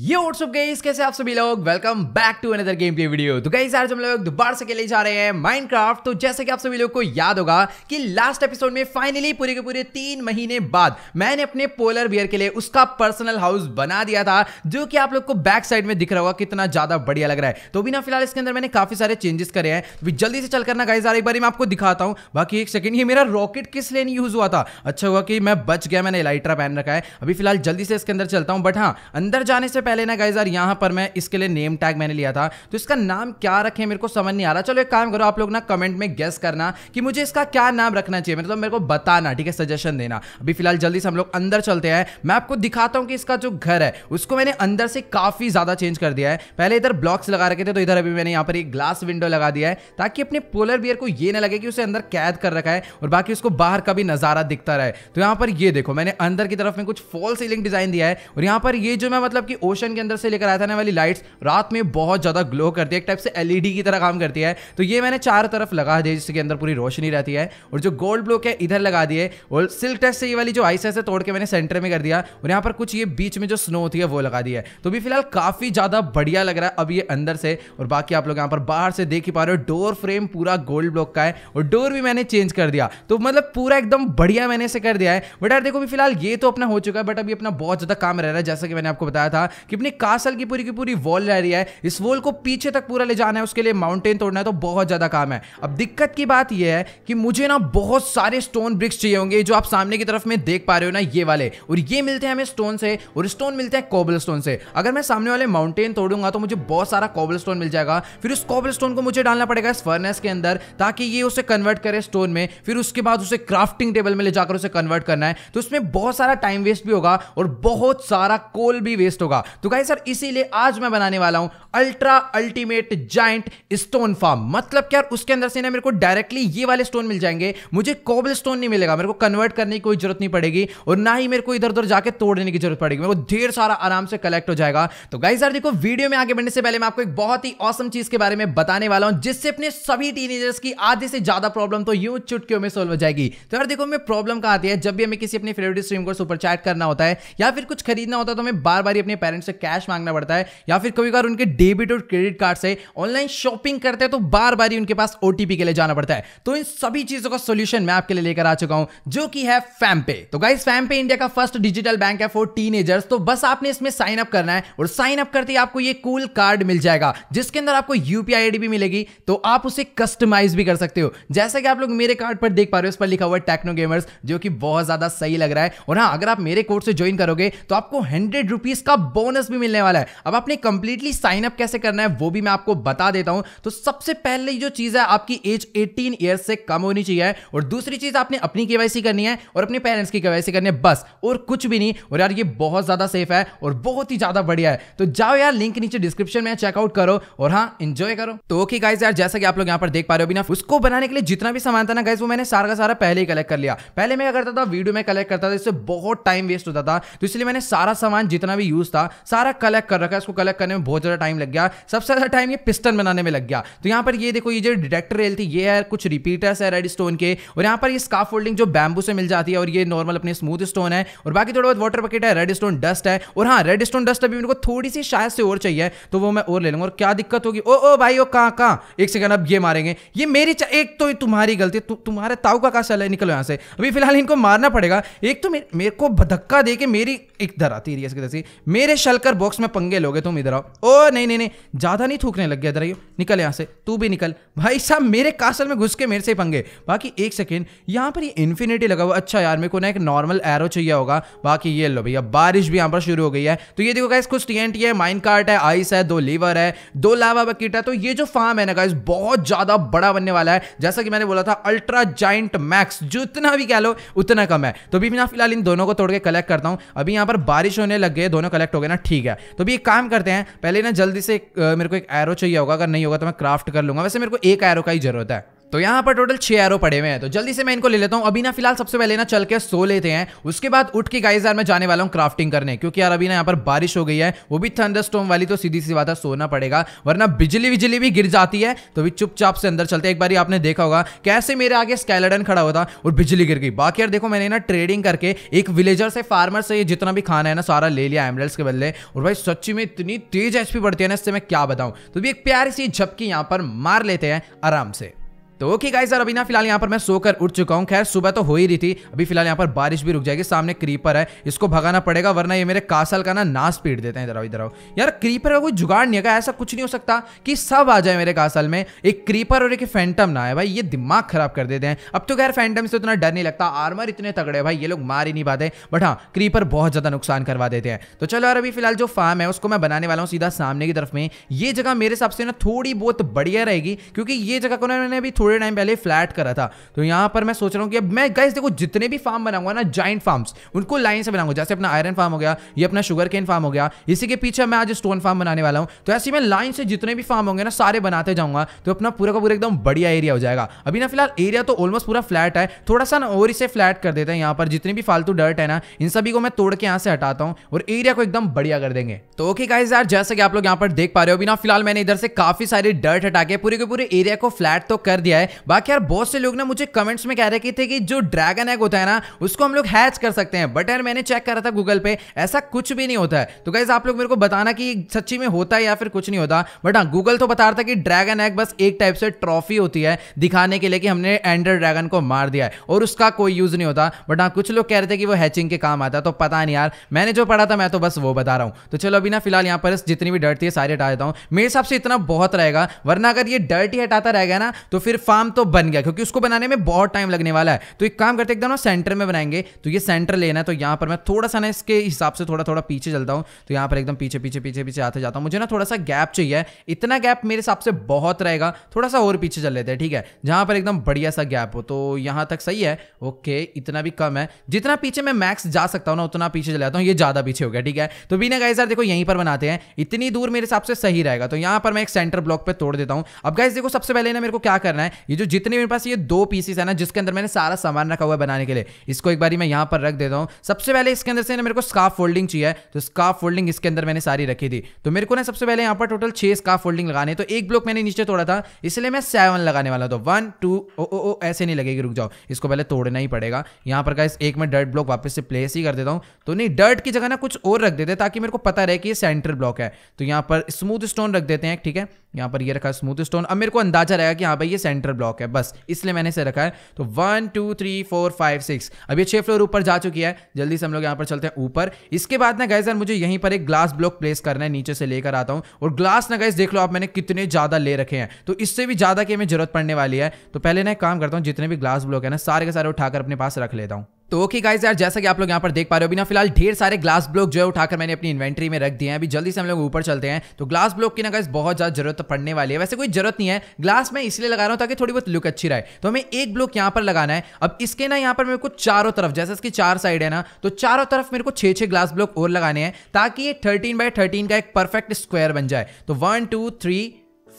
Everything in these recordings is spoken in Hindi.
ये व्हाट्सअप गाइस कैसे आप सभी लोग welcome back to another game play video तो गाइस आज हम लोग दोबारा से खेले जा रहे हैं माइनक्राफ्ट तो जैसे कि आप सभी लोग को याद होगा कि लास्ट एपिसोड में फाइनली पूरे के पूरे तीन महीने बाद मैंने अपने पोलर बियर के लिए उसका पर्सनल हाउस बना दिया था जो कि आप लोग को बैक साइड में दिख रहा होगा कितना ज्यादा बढ़िया लग रहा है तो भी ना फिलहाल इसके अंदर मैंने काफी सारे चेंजेस करे हैं तो जल्दी से चल करना गाइज आ एक बार मैं आपको दिखाता हूँ बाकी एक सेकंड ये मेरा रॉकेट किस लिए नहीं यूज हुआ था अच्छा हुआ कि मैं बच गया मैंने लाइट्रा पहन रखा है अभी फिलहाल जल्दी से इसके अंदर चलता हूँ बट हाँ अंदर जाने से पहले ना गाइज यार यहाँ पर मैं इसके लिए नेम टैग मैंने लिया था तो इसका नाम क्या रखें मेरे को समझ नहीं आ रहा चलो एक काम करो आप लोग ना कमेंट में गेस करना कि मुझे इसका क्या नाम रखना चाहिए मतलब मेरे को बताना ठीक है सजेशन देना अभी फिलहाल जल्दी से हम लोग अंदर चलते हैं मैं आपको दिखाता हूँ कि इसका जो घर है उसको मैंने अंदर से काफ़ी ज़्यादा चेंज कर दिया है पहले इधर ब्लॉक्स लगा रखे थे तो इधर अभी मैंने यहाँ पर एक ग्लास विंडो लगा दिया है ताकि अपने पोलर बियर को ये ना लगे कि उसे अंदर कैद कर रखा है और बाकी उसको बाहर का भी नज़ारा दिखता रहे तो यहाँ पर ये देखो मैंने अंदर की तरफ में कुछ फॉल सीलिंग डिज़ाइन दिया है और यहाँ पर ये जो मैं मतलब कि ओशन ओशन के अंदर से लेकर आया था ना वाली लाइट्स रात में बहुत ज़्यादा ग्लो करती है एक टाइप से एलईडी की तरह काम करती है तो ये मैंने चार तरफ लगा दिए जिसके अंदर पूरी रोशनी रहती है और जो गोल्ड ब्लॉक है इधर लगा दिए और सिल्क टेस्ट से ये वाली जो आइस है तोड़ के मैंने सेंटर में कर दिया और यहाँ पर कुछ ये बीच में जो स्नो होती है वो लगा दी है तो भी फिलहाल काफ़ी ज़्यादा बढ़िया लग रहा है अब ये अंदर से और बाकी आप लोग यहाँ पर बाहर से देख ही पा रहे हो डोर फ्रेम पूरा गोल्ड ब्लॉक का है और डोर भी मैंने चेंज कर दिया तो मतलब पूरा एकदम बढ़िया मैंने इसे कर दिया है बट यार देखो भी फिलहाल ये तो अपना हो चुका है बट अभी अपना बहुत ज़्यादा काम रह रहा है जैसा कि मैंने आपको बताया था कि अपने कासल की पूरी की पूरी वॉल रह रही है इस वॉल को पीछे तक पूरा ले जाना है उसके लिए माउंटेन तोड़ना है तो बहुत ज़्यादा काम है अब दिक्कत की बात यह है कि मुझे ना बहुत सारे स्टोन ब्रिक्स चाहिए होंगे जो आप सामने की तरफ में देख पा रहे हो ना ये वाले और ये मिलते हैं हमें स्टोन से और स्टोन मिलते हैं कोबल स्टोन से अगर मैं सामने वाले माउंटेन तोड़ूंगा तो मुझे बहुत सारा कोबल स्टोन मिल जाएगा फिर उस कोबल स्टोन को मुझे डालना पड़ेगा इस फर्नेस के अंदर ताकि ये उसे कन्वर्ट करे स्टोन में फिर उसके बाद उसे क्राफ्टिंग टेबल में ले जाकर उसे कन्वर्ट करना है तो उसमें बहुत सारा टाइम वेस्ट भी होगा और बहुत सारा कोल भी वेस्ट होगा तो गाइस सर इसीलिए आज मैं बनाने वाला हूं ultra ultimate giant stone farm मतलब क्या उसके अंदर से ना मेरे को डायरेक्टली ये वाले स्टोन मिल जाएंगे मुझे कोबल स्टोन नहीं मिलेगा मेरे को कन्वर्ट करने की कोई जरूरत नहीं पड़ेगी और ना ही मेरे को इधर उधर जाके तोड़ने की जरूरत पड़ेगी मेरे को ढेर सारा आराम से कलेक्ट हो जाएगा तो गाइस सर देखो वीडियो में आगे बढ़ने से पहले मैं आपको एक बहुत ही औसम चीज के बारे में बताने वाला हूं जिससे अपने सभी टीनेजर्स की आधे से ज्यादा प्रॉब्लम तो यूं चुटकियों में सोल्व हो जाएगी तो यार देखो मैं प्रॉब्लम कहाँ आती है जब भी हमें किसी अपने फेवरेट स्ट्रीम को सुपर चैट करना होता है या फिर कुछ खरीदना होता है तो हमें बार बार अपने पेरेंट्स बैंक से कैश मांगना पड़ता है या फिर कभी कभार उनके डेबिट और क्रेडिट कार्ड से ऑनलाइन शॉपिंग करते हैं तो बार बार ही उनके पास ओ के लिए जाना पड़ता है तो इन सभी चीजों का सोल्यूशन मैं आपके लिए लेकर आ चुका हूं जो कि है फैमपे तो गाइस फैम पे इंडिया का फर्स्ट डिजिटल बैंक है फॉर टीनेजर्स तो बस आपने इसमें साइन अप करना है और साइन अप करते ही आपको ये कूल कार्ड मिल जाएगा जिसके अंदर आपको यूपीआई आईडी भी मिलेगी तो आप उसे कस्टमाइज भी कर सकते हो जैसे कि आप लोग मेरे कार्ड पर देख पा रहे हो इस पर लिखा हुआ है टेक्नो गेमर्स जो कि बहुत ज्यादा सही लग रहा है और हाँ अगर आप मेरे कोर्स से ज्वाइन करोगे तो आपको हंड्रेड रुपीज का बोन बोनस भी मिलने वाला है अब आपने कंप्लीटली साइन अप कैसे करना है वो भी मैं आपको बता देता हूं तो सबसे पहले जो चीज है आपकी एज 18 ईयर्स से कम होनी चाहिए और दूसरी चीज आपने अपनी केवाईसी करनी है और अपने पेरेंट्स की केवाईसी करनी है बस और कुछ भी नहीं और यार ये बहुत ज्यादा सेफ है और बहुत ही ज्यादा बढ़िया है तो जाओ यार लिंक नीचे डिस्क्रिप्शन में चेकआउट करो और हाँ इंजॉय करो तो ओके गाइज यार जैसा कि आप लोग यहाँ पर देख पा रहे हो बिना ना उसको बनाने के लिए जितना भी सामान था ना गाइज वो मैंने सारा का सारा पहले ही कलेक्ट कर लिया पहले मैं करता था वीडियो में कलेक्ट करता था इससे बहुत टाइम वेस्ट होता था तो इसलिए मैंने सारा सामान जितना भी यूज था सारा कलेक्ट कर रखा है इसको कलेक्ट करने में बहुत ज़्यादा टाइम लग गया सबसे ज़्यादा टाइम ये पिस्टन बनाने में लग गया तो यहाँ पर ये देखो ये जो डिटेक्टर रेल थी ये है कुछ रिपीटर्स है रेड स्टोन के और यहाँ पर ये स्काफ फोल्डिंग जो बैम्बू से मिल जाती है और ये नॉर्मल अपने स्मूथ स्टोन है और बाकी थोड़ा बहुत वाटर बकेट है रेड स्टोन डस्ट है और हाँ रेड स्टोन डस्ट अभी मेरे को थोड़ी सी शायद से और चाहिए तो वो मैं और ले लूंगा और क्या दिक्कत होगी ओ ओ भाई ओ कहाँ कहाँ एक सेकंड अब ये मारेंगे ये मेरी एक तो तुम्हारी गलती तु, तुम्हारे ताऊ का कहा चला निकलो यहाँ से अभी फिलहाल इनको मारना पड़ेगा एक तो मेरे, को धक्का दे के मेरी एक धरा तेरी मेरे चलकर बॉक्स में पंगे लोगे तुम इधर आओ ओ नहीं नहीं नहीं ज़्यादा नहीं थूकने लग गया इधर आइयो निकल यहाँ से तू भी निकल भाई साहब मेरे कासल में घुस के मेरे से पंगे बाकी एक सेकेंड यहाँ पर ये इन्फिनिटी लगा हुआ अच्छा यार मेरे को ना एक नॉर्मल एरो चाहिए होगा बाकी ये लो भैया बारिश भी यहाँ पर शुरू हो गई है तो ये देखो गाइस कुछ टी है माइन कार्ट है आइस है दो लीवर है दो लावा बकेट है तो ये जो फार्म है ना गाइस बहुत ज़्यादा बड़ा बनने वाला है जैसा कि मैंने बोला था अल्ट्रा जाइंट मैक्स जो इतना भी कह लो उतना कम है तो अभी मैं फिलहाल इन दोनों को तोड़ के कलेक्ट करता हूँ अभी यहाँ पर बारिश होने लग गए दोनों कलेक्ट हो गए ना ठीक है तो अभी एक काम करते हैं पहले ना जल्दी से मेरे को एक एरो चाहिए होगा अगर नहीं होगा तो मैं क्राफ्ट कर लूंगा वैसे मेरे को एक एरो का ही जरूरत है तो यहाँ पर टोटल छह एरो पड़े हुए हैं तो जल्दी से मैं इनको ले लेता हूँ अभी ना फिलहाल सबसे पहले ना चल के सो लेते हैं उसके बाद उठ के गाइस यार मैं जाने वाला हूँ क्राफ्टिंग करने क्योंकि यार अभी ना यहाँ पर बारिश हो गई है वो भी थंडर वाली तो सीधी सी बात है सोना पड़ेगा वरना बिजली बिजली भी गिर जाती है तो भी चुपचाप से अंदर चलते एक बार आपने देखा होगा कैसे मेरे आगे स्कैलडन खड़ा होता और बिजली गिर गई बाकी यार देखो मैंने ना ट्रेडिंग करके एक विलेजर से फार्मर से जितना भी खाना है ना सारा ले लिया एमरल्स के बदले और भाई सच्ची में इतनी तेज एचपी बढ़ती है ना इससे मैं क्या बताऊँ तो भी एक प्यारी सी झपकी यहाँ पर मार लेते हैं आराम से तो ओके गाइस यार अभी ना फिलहाल यहाँ पर मैं सोकर उठ चुका हूँ खैर सुबह तो हो ही रही थी अभी फिलहाल यहाँ पर बारिश भी रुक जाएगी सामने क्रीपर है इसको भगाना पड़ेगा वरना ये मेरे कासल का ना नाश पीट देते हैं इधर इधर आओ यार क्रीपर का कोई जुगाड़ नहीं है ऐसा कुछ नहीं हो सकता कि सब आ जाए मेरे कासल में एक क्रीपर और एक फैंटम ना है भाई ये दिमाग खराब कर देते हैं अब तो खैर फैंटम से उतना तो डर नहीं लगता आर्मर इतने तगड़े भाई ये लोग मार ही नहीं पाते बट हाँ क्रीपर बहुत ज़्यादा नुकसान करवा देते हैं तो चलो यार अभी फिलहाल जो फार्म है उसको मैं बनाने वाला हूँ सीधा सामने की तरफ में ये जगह मेरे हिसाब से ना थोड़ी बहुत बढ़िया रहेगी क्योंकि ये जगह को ना मैंने अभी थोड़ी थोड़े टाइम पहले फ्लैट करा था तो यहाँ पर मैं सोच रहा हूँ कि अब मैं गैस देखो जितने भी फार्म बनाऊंगा ना जॉइंट फार्म्स उनको लाइन से बनाऊंगा जैसे अपना आयरन फार्म हो गया ये अपना शुगर केन फार्म हो गया इसी के पीछे मैं आज स्टोन फार्म बनाने वाला हूँ तो ऐसे मैं लाइन से जितने भी फार्म होंगे ना सारे बनाते जाऊंगा तो अपना पूरा का पूरा एकदम बढ़िया एरिया हो जाएगा अभी ना फिलहाल एरिया तो ऑलमोस्ट पूरा फ्लैट है थोड़ा सा ना और इसे फ्लैट कर देते हैं यहाँ पर जितनी भी फालतू डर्ट है ना इन सभी को मैं तोड़ के यहाँ से हटाता हूँ और एरिया को एकदम बढ़िया कर देंगे तो ओके गाइज यार जैसे कि आप लोग यहाँ पर देख पा रहे हो अभी ना फिलहाल मैंने इधर से काफी सारे डर्ट हटा के पूरे के पूरे एरिया को फ्लैट तो कर दिया है बाकी यार बहुत से लोग ना मुझे कमेंट्स में कह रहे थे कि जो ड्रैगन एग होता है ना उसको हम लोग हैच कर सकते हैं बट यार मैंने चेक करा था गूगल पे ऐसा कुछ भी नहीं होता है तो गाइज आप लोग मेरे को बताना कि सच्ची में होता है या फिर कुछ नहीं होता बट हाँ गूगल तो बता रहा था कि ड्रैगन एग बस एक टाइप से ट्रॉफी होती है दिखाने के लिए कि हमने एंडर ड्रैगन को मार दिया है और उसका कोई यूज नहीं होता बट हाँ कुछ लोग कह रहे थे कि वो हैचिंग के काम आता है तो पता नहीं यार मैंने जो पढ़ा था मैं तो बस वो बता रहा हूँ तो चलो अभी ना फिलहाल यहाँ पर जितनी भी डर्ट थी सारी हटा देता हूँ मेरे हिसाब से इतना बहुत रहेगा वरना अगर ये डर्ट ही हटाता रहेगा ना तो फिर फार्म तो बन गया क्योंकि उसको बनाने में बहुत टाइम लगने वाला है तो एक काम करते एकदम ना सेंटर में बनाएंगे तो ये सेंटर लेना है तो यहाँ पर मैं थोड़ा सा ना इसके हिसाब से थोड़ा थोड़ा पीछे चलता हूँ तो यहाँ पर एकदम पीछे पीछे पीछे पीछे आते जाता हूँ मुझे ना थोड़ा सा गैप चाहिए इतना गैप मेरे हिसाब से बहुत रहेगा थोड़ा सा और पीछे चल लेते हैं ठीक है जहाँ पर एकदम बढ़िया सा गैप हो तो यहाँ तक सही है ओके इतना भी कम है जितना पीछे मैं मैक्स जा सकता हूँ ना उतना पीछे चला जाता हूँ ये ज़्यादा पीछे हो गया ठीक है तो बिना गाइज यार देखो यहीं पर बनाते हैं इतनी दूर मेरे हिसाब से सही रहेगा तो यहाँ पर मैं एक सेंटर ब्लॉक पर तोड़ देता हूँ अब गाइज देखो सबसे पहले ना मेरे को क्या करना है ये जो जितने मेरे पास ये दो पीसीस है ना जिसके अंदर मैंने सारा सामान रखा हुआ है बनाने के लिए इसको एक बार मैं यहाँ पर रख देता हूँ सबसे पहले इसके अंदर से ना मेरे को स्काफ फोल्डिंग चाहिए तो स्काफ फोल्डिंग इसके अंदर मैंने सारी रखी थी तो मेरे को ना सबसे पहले यहाँ पर टोटल छः स्काफ फोल्डिंग लगाने तो एक ब्लॉक मैंने नीचे तोड़ा था इसलिए मैं सेवन लगाने वाला था वन टू ओ ओ ओ ऐसे नहीं लगेगी रुक जाओ इसको पहले तोड़ना ही पड़ेगा यहाँ पर का एक मैं डर्ट ब्लॉक वापस से प्लेस ही कर देता हूँ तो नहीं डर्ट की जगह ना कुछ और रख देते ताकि मेरे को पता रहे कि ये सेंटर ब्लॉक है तो यहाँ पर स्मूथ स्टोन रख देते हैं ठीक है यहाँ पर ये रखा स्मूथ स्टोन अब मेरे को अंदाजा रहेगा कि हाँ भाई ये सेंटर सेंटर ब्लॉक है बस इसलिए मैंने इसे रखा है तो one two three four five six अब ये फ्लोर ऊपर जा चुकी है जल्दी से हम लोग यहाँ पर चलते हैं ऊपर इसके बाद ना गए सर मुझे यहीं पर एक ग्लास ब्लॉक प्लेस करना है नीचे से लेकर आता हूँ और ग्लास ना गए देख लो आप मैंने कितने ज़्यादा ले रखे हैं तो इससे भी ज़्यादा की हमें जरूरत पड़ने वाली है तो पहले ना काम करता हूँ जितने भी ग्लास ब्लॉक है ना सारे के सारे उठाकर अपने पास रख लेता हूँ तो ओके गाइज यार जैसा कि आप लोग यहाँ पर देख पा रहे हो अभी ना फिलहाल ढेर सारे ग्लास ब्लॉक जो है उठाकर मैंने अपनी इन्वेंट्री में रख दिए हैं अभी जल्दी से हम लोग ऊपर चलते हैं तो ग्लास ब्लॉक की ना गाइज बहुत ज़्यादा जरूरत तो पड़ने वाली है वैसे कोई जरूरत नहीं है ग्लास मैं इसलिए लगा रहा हूँ ताकि थोड़ी बहुत लुक अच्छी रहे तो हमें एक ब्लॉक यहाँ पर लगाना है अब इसके ना यहाँ पर मेरे को चारों तरफ जैसे इसकी चार साइड है ना तो चारों तरफ मेरे को छः छः ग्लास ब्लॉक और लगाने हैं ताकि ये थर्टीन बाई थर्टीन का एक परफेक्ट स्क्वायर बन जाए तो one two three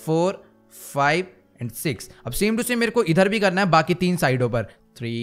four five and six अब सेम टू सेम मेरे को इधर भी करना है बाकी तीन साइडों पर थ्री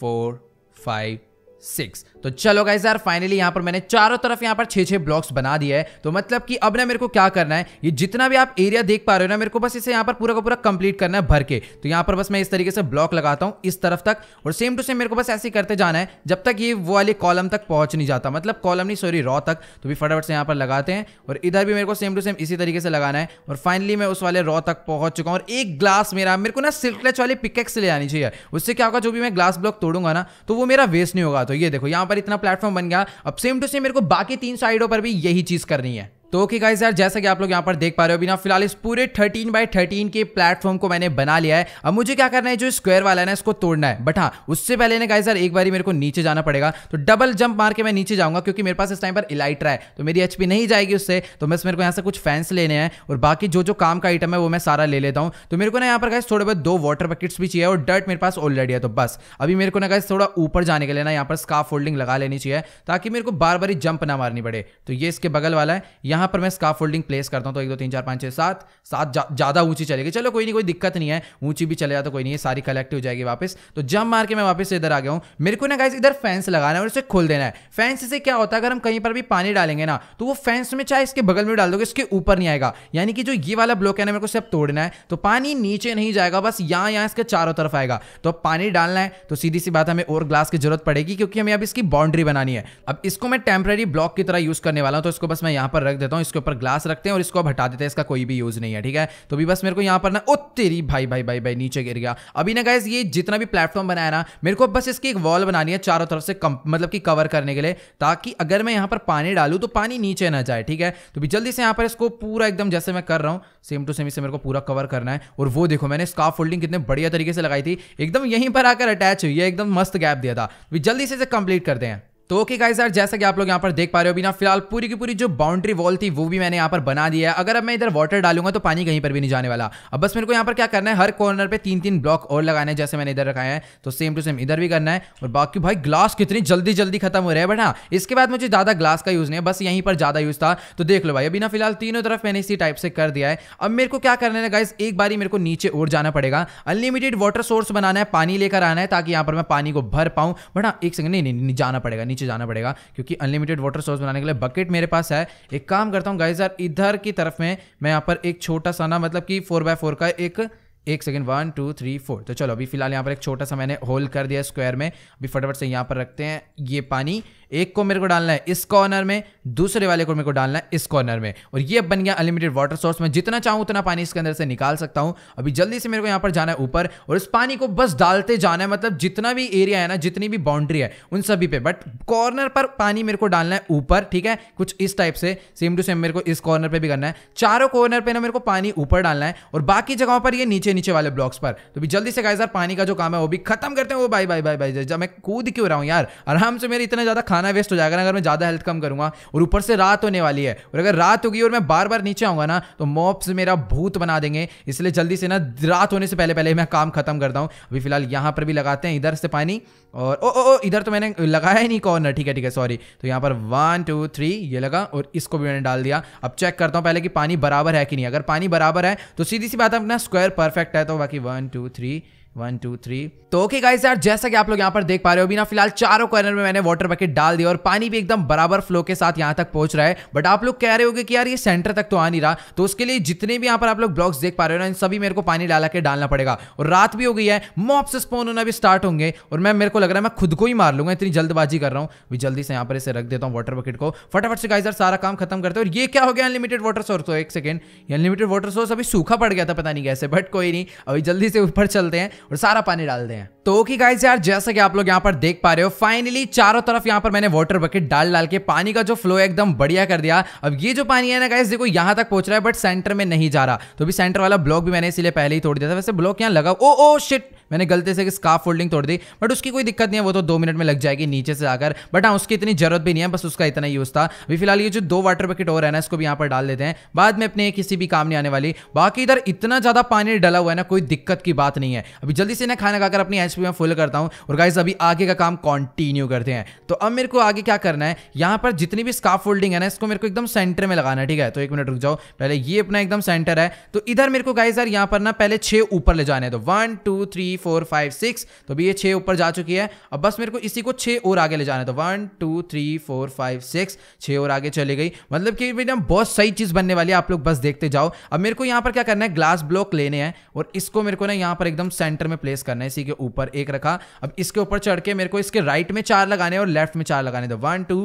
फोर five, six. तो चलो गाइज यार फाइनली यहाँ पर मैंने चारों तरफ यहाँ पर छे छह ब्लॉक्स बना दिया है तो मतलब कि अब ना मेरे को क्या करना है ये जितना भी आप एरिया देख पा रहे हो ना मेरे को बस इसे यहाँ पर पूरा का पूरा कंप्लीट करना है भर के तो यहाँ पर बस मैं इस तरीके से ब्लॉक लगाता हूँ इस तरफ तक और सेम टू सेम मेरे को बस ऐसे ही करते जाना है जब तक ये वो वाले कॉलम तक पहुँच नहीं जाता मतलब कॉलम नहीं सॉरी रॉ तक तो भी फटाफट से यहाँ पर लगाते हैं और इधर भी मेरे को सेम टू सेम इसी तरीके से लगाना है और फाइनली मैं उस वाले रॉ तक पहुँच चुका हूँ और एक ग्लास मेरा मेरे को ना सिल्कलेच वाली पिकेक्स ले आनी चाहिए उससे क्या होगा जो भी मैं ग्लास ब्लॉक तोड़ूंगा ना तो वो मेरा वेस्ट नहीं होगा तो ये देखो यहाँ पर इतना प्लेटफॉर्म बन गया अब सेम टू सेम मेरे को बाकी तीन साइडों पर भी यही चीज करनी है तो ओके गाइज यार जैसा कि आप लोग यहाँ पर देख पा रहे हो बिना फिलहाल इस पूरे 13 बाय 13 के प्लेटफॉर्म को मैंने बना लिया है अब मुझे क्या करना है जो स्क्वायर वाला है ना इसको तोड़ना है बट हाँ उससे पहले ना गाइज यार एक बार मेरे को नीचे जाना पड़ेगा तो डबल जंप मार के मैं नीचे जाऊंगा क्योंकि मेरे पास इस टाइम पर इलाइट्रा है तो मेरी एच नहीं जाएगी उससे तो बस मेरे को यहाँ से कुछ फैंस लेने हैं और बाकी जो जो काम का आइटम है वो मैं सारा ले लेता हूँ तो मेरे को ना यहाँ पर गाइज थोड़े बहुत दो वाटर बकेट्स भी चाहिए और डर्ट मेरे पास ऑलरेडी है तो बस अभी मेरे को ना गाइज थोड़ा ऊपर जाने के लिए ना यहाँ पर स्काफ फोल्डिंग लगा लेनी चाहिए ताकि मेरे को बार बार जंप ना मारनी पड़े तो ये इसके बगल वाला है यहाँ यहां पर मैं स्काफ फोल्डिंग प्लेस करता हूं तो एक दो तीन चार पांच छह सात सात ज़्यादा ऊंची चलेगी चलो कोई नहीं कोई दिक्कत नहीं है ऊंची भी चले जाता तो कोई नहीं है सारी कलेक्ट हो जाएगी वापस तो जम मार के मैं वापस इधर आ गया हूं मेरे को ना गाइस इधर फैंस लगाना है और इसे खोल देना है फैंस से क्या होता है अगर हम कहीं पर भी पानी डालेंगे ना तो वो फैंस में चाहे इसके बगल में डाल दोगे इसके ऊपर नहीं आएगा यानी कि जो ये वाला ब्लॉक है ना मेरे को सब तोड़ना है तो पानी नीचे नहीं जाएगा बस यहां यहां इसके चारों तरफ आएगा तो पानी डालना है तो सीधी सी बात हमें और ग्लास की जरूरत पड़ेगी क्योंकि हमें अब इसकी बाउंड्री बनानी है अब इसको मैं टेम्प्रेरी ब्लॉक की तरह यूज करने वाला हूं तो इसको बस मैं यहां पर रख देता देता हूँ इसके ऊपर ग्लास रखते हैं और इसको अब हटा देते हैं इसका कोई भी यूज़ नहीं है ठीक है तो भी बस मेरे को यहाँ पर ना ओ तेरी भाई भाई भाई भाई नीचे गिर गया अभी ना गैस ये जितना भी प्लेटफॉर्म बनाया ना मेरे को बस इसकी एक वॉल बनानी है चारों तरफ से मतलब कि कवर करने के लिए ताकि अगर मैं यहाँ पर पानी डालू तो पानी नीचे ना जाए ठीक है तो भी जल्दी से यहाँ पर इसको पूरा एकदम जैसे मैं कर रहा हूँ सेम टू सेम इसे मेरे को पूरा कवर करना है और वो देखो मैंने स्का फोल्डिंग कितने बढ़िया तरीके से लगाई थी एकदम यहीं पर आकर अटैच हुई है एकदम मस्त गैप दिया था तो जल्दी से इसे कंप्लीट करते हैं तो ओके गाइस यार जैसा कि आप लोग यहाँ पर देख पा रहे हो अभी ना फिलहाल पूरी की पूरी जो बाउंड्री वॉल थी वो भी मैंने यहाँ पर बना दिया है अगर अब मैं इधर वाटर डालूंगा तो पानी कहीं पर भी नहीं जाने वाला अब बस मेरे को यहाँ पर क्या करना है हर कॉर्नर पे तीन तीन ब्लॉक और लगाने जैसे मैंने इधर रखा है तो सेम टू सेम इधर भी करना है और बाकी भाई ग्लास कितनी जल्दी जल्दी खत्म हो रहा है बट हाँ इसके बाद मुझे ज़्यादा ग्लास का यूज़ नहीं है बस यहीं पर ज़्यादा यूज़ था तो देख लो भाई अभी ना फिलहाल तीनों तरफ मैंने इसी टाइप से कर दिया है अब मेरे को क्या करना है गाइस एक बार मेरे को नीचे और जाना पड़ेगा अनलिमिटेड वाटर सोर्स बनाना है पानी लेकर आना है ताकि यहाँ पर मैं पानी को भर पाऊँ बट हाँ एक सेकंड नहीं नहीं जाना पड़ेगा नीचे जाना पड़ेगा क्योंकि अनलिमिटेड वाटर सोर्स बनाने के लिए बकेट मेरे पास है एक काम करता हूँ गाइज यार इधर की तरफ में मैं यहाँ पर एक छोटा सा ना मतलब कि फोर बाय फोर का एक एक second one two three four तो चलो अभी फिलहाल यहाँ पर एक छोटा सा मैंने होल कर दिया स्क्वायर में अभी फटाफट से यहाँ पर रखते हैं ये पानी एक को मेरे को डालना है इस कॉर्नर में दूसरे वाले को मेरे को डालना है इस कॉर्नर में और ये बन गया अनलिमिटेड वाटर सोर्स मैं जितना चाहूँ उतना पानी इसके अंदर से निकाल सकता हूँ अभी जल्दी से मेरे को यहाँ पर जाना है ऊपर और इस पानी को बस डालते जाना है मतलब जितना भी एरिया है ना जितनी भी बाउंड्री है उन सभी पे बट कॉर्नर पर पानी मेरे को डालना है ऊपर ठीक है कुछ इस टाइप से सेम टू सेम मेरे को इस कॉर्नर पे भी करना है चारों कॉर्नर पर ना मेरे को पानी ऊपर डालना है और बाकी जगहों पर ये नीचे नीचे वाले ब्लॉक्स पर तो भी जल्दी से गाय सर पानी का जो काम है वो भी खत्म करते हैं वो बाई बाई बाई जब मैं कूद क्यों रहा हूँ यार आराम से मेरे इतना ज्यादा खाना खाना वेस्ट हो जाएगा ना अगर मैं ज़्यादा हेल्थ कम करूँगा और ऊपर से रात होने वाली है और अगर रात होगी और मैं बार बार नीचे आऊँगा ना तो मॉप्स मेरा भूत बना देंगे इसलिए जल्दी से ना रात होने से पहले पहले मैं काम खत्म करता हूँ अभी फिलहाल यहाँ पर भी लगाते हैं इधर से पानी और ओ ओ, ओ इधर तो मैंने लगाया ही नहीं कॉर्नर ठीक है ठीक है सॉरी तो यहाँ पर वन टू थ्री ये लगा और इसको भी मैंने डाल दिया अब चेक करता हूँ पहले कि पानी बराबर है कि नहीं अगर पानी बराबर है तो सीधी सी बात है अपना स्क्वायर परफेक्ट है तो बाकी one two three one two three तो ओके गाइस यार जैसा कि आप लोग यहाँ पर देख पा रहे हो अभी ना फिलहाल चारों कॉर्नर में मैंने वाटर बकेट डाल दिया और पानी भी एकदम बराबर फ्लो के साथ यहाँ तक पहुंच रहा है बट आप लोग कह रहे हो कि यार ये सेंटर तक तो आ नहीं रहा तो उसके लिए जितने भी यहाँ पर आप लोग ब्लॉक्स देख पा रहे हो ना इन सभी मेरे को पानी डाला के डालना पड़ेगा और रात भी हो गई है मो आपसे स्पोन होना भी स्टार्ट होंगे और मैं मेरे को लग रहा है मैं खुद को ही मार लूंगा इतनी जल्दबाजी कर रहा हूँ भी जल्दी से यहाँ पर इसे रख देता हूँ वाटर बकेट को फटाफट से गाइस यार सारा काम खत्म करते हैं और ये क्या हो गया अनलिमिटेड वाटर सोर्स हो एक सेकेंड अनलिमिटेड वाटर सोर्स अभी सूखा पड़ गया था पता नहीं कैसे बट कोई नहीं अभी जल्दी से ऊपर चलते हैं और सारा पानी डाल दें तो ओके गाइस यार जैसा कि आप लोग यहाँ पर देख पा रहे हो फाइनली चारों तरफ यहाँ पर मैंने वाटर बकेट डाल डाल के पानी का जो फ्लो एकदम बढ़िया कर दिया अब ये जो पानी है ना गाइस देखो यहाँ तक पहुंच रहा है बट सेंटर में नहीं जा रहा तो अभी सेंटर वाला ब्लॉक भी मैंने इसलिए पहले ही तोड़ दिया था वैसे ब्लॉक यहाँ लगा ओ ओ शिट मैंने गलती से स्काफ फोल्डिंग तोड़ दी बट उसकी कोई दिक्कत नहीं है वो तो दो मिनट में लग जाएगी नीचे से आकर बट हाँ उसकी इतनी जरूरत भी नहीं है बस उसका इतना यूज़ था अभी फिलहाल ये जो दो वाटर बकेट और है ना इसको भी यहाँ पर डाल देते हैं बाद में अपने किसी भी काम नहीं आने वाली बाकी इधर इतना ज़्यादा पानी डला हुआ है ना कोई दिक्कत की बात नहीं है अभी अभी जल्दी से ना खाना खाकर अपनी एच में फुल करता हूँ और गाइज अभी आगे का काम कॉन्टिन्यू करते हैं तो अब मेरे को आगे क्या करना है यहाँ पर जितनी भी स्काफ फोल्डिंग है ना इसको मेरे को एकदम सेंटर में लगाना है ठीक है तो एक मिनट रुक जाओ पहले ये अपना एकदम सेंटर है तो इधर मेरे को गाइज यार यहाँ पर ना पहले छः ऊपर ले जाने तो one two three four five six तो अभी ये छः ऊपर जा चुकी है अब बस मेरे को इसी को छः और आगे ले जाना है तो one two three four five six छः और आगे चली गई मतलब कि एकदम बहुत सही चीज़ बनने वाली है आप लोग बस देखते जाओ अब मेरे को यहाँ पर क्या करना है ग्लास ब्लॉक लेने हैं और इसको मेरे को ना यहाँ पर एकदम सेंटर सेंटर में प्लेस करना है इसी के ऊपर एक रखा अब इसके ऊपर चढ़ के मेरे को इसके राइट में चार लगाने और लेफ्ट में चार लगाने दो वन टू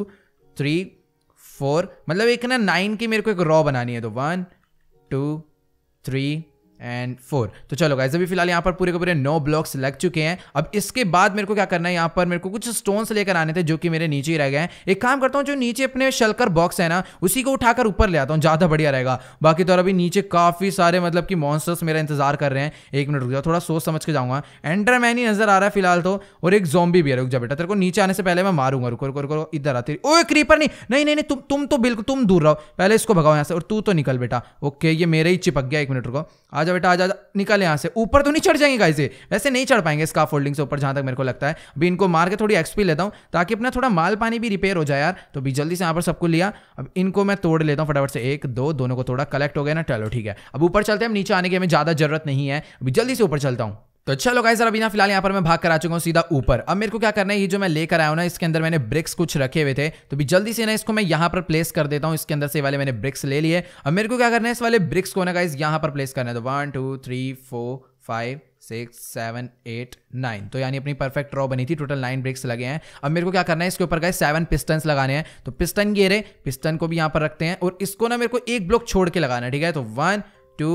थ्री फोर मतलब एक ना नाइन की मेरे को एक रॉ बनानी है दो one two three and four तो चलो गाइज अभी फिलहाल यहाँ पर पूरे के पूरे नौ ब्लॉक्स लग चुके हैं अब इसके बाद मेरे को क्या करना है यहाँ पर मेरे को कुछ स्टोन्स लेकर आने थे जो कि मेरे नीचे ही रह गए हैं एक काम करता हूँ जो नीचे अपने शलकर बॉक्स है ना उसी को उठाकर ऊपर ले आता हूँ ज़्यादा बढ़िया रहेगा बाकी तो अभी नीचे काफ़ी सारे मतलब कि मॉन्सर्स मेरा इंतजार कर रहे हैं एक मिनट रुक जाओ थोड़ा सोच समझ के जाऊँगा एंडरमैन ही नजर आ रहा है फिलहाल तो और एक जॉम्बी भी है रुक जा बेटा तेरे को नीचे आने से पहले मैं मारूंगा रुको रुको रुको इधर आती ओ क्रीपर नहीं नहीं नहीं तुम तुम तो बिल्कुल तुम दूर रहो पहले इसको भगाओ यहाँ से और तू तो निकल बेटा ओके ये मेरे ही चिपक गया एक मिनट रुको आ जाओ बेटा आ जा निकल यहाँ से ऊपर तो नहीं चढ़ जाएंगे गाइस ये वैसे नहीं चढ़ पाएंगे स्काफ होल्डिंग से ऊपर जहाँ तक मेरे को लगता है अभी इनको मार के थोड़ी एक्सपी लेता हूँ ताकि अपना थोड़ा माल पानी भी रिपेयर हो जाए यार तो भी जल्दी से यहाँ पर सबको लिया अब इनको मैं तोड़ लेता हूँ फटाफट से एक दो दोनों को थोड़ा कलेक्ट हो गया ना चलो ठीक है अब ऊपर चलते हैं नीचे आने की हमें ज़्यादा जरूरत नहीं है अभी जल्दी से ऊपर चलता हूँ तो चलो गाइस अभी ना फिलहाल यहाँ पर मैं भाग कर आ चुका हूँ सीधा ऊपर अब मेरे को क्या करना है ये जो मैं लेकर आया हूँ ना इसके अंदर मैंने ब्रिक्स कुछ रखे हुए थे तो भी जल्दी से ना इसको मैं यहाँ पर प्लेस कर देता हूँ इसके अंदर से वाले मैंने ब्रिक्स ले लिए अब मेरे को क्या करना है इस वाले ब्रिक्स को ना गाइस यहाँ पर प्लेस करना है तो one two three four five six seven eight nine तो यानी अपनी परफेक्ट ड्रॉ बनी थी टोटल नाइन ब्रिक्स लगे हैं अब मेरे को क्या करना है इसके ऊपर गए सेवन पिस्टन लगाने हैं तो पिस्टन गेरे पिस्टन को भी यहाँ पर रखते हैं और इसको ना मेरे को एक ब्लॉक छोड़ के लगाना है ठीक है तो वन टू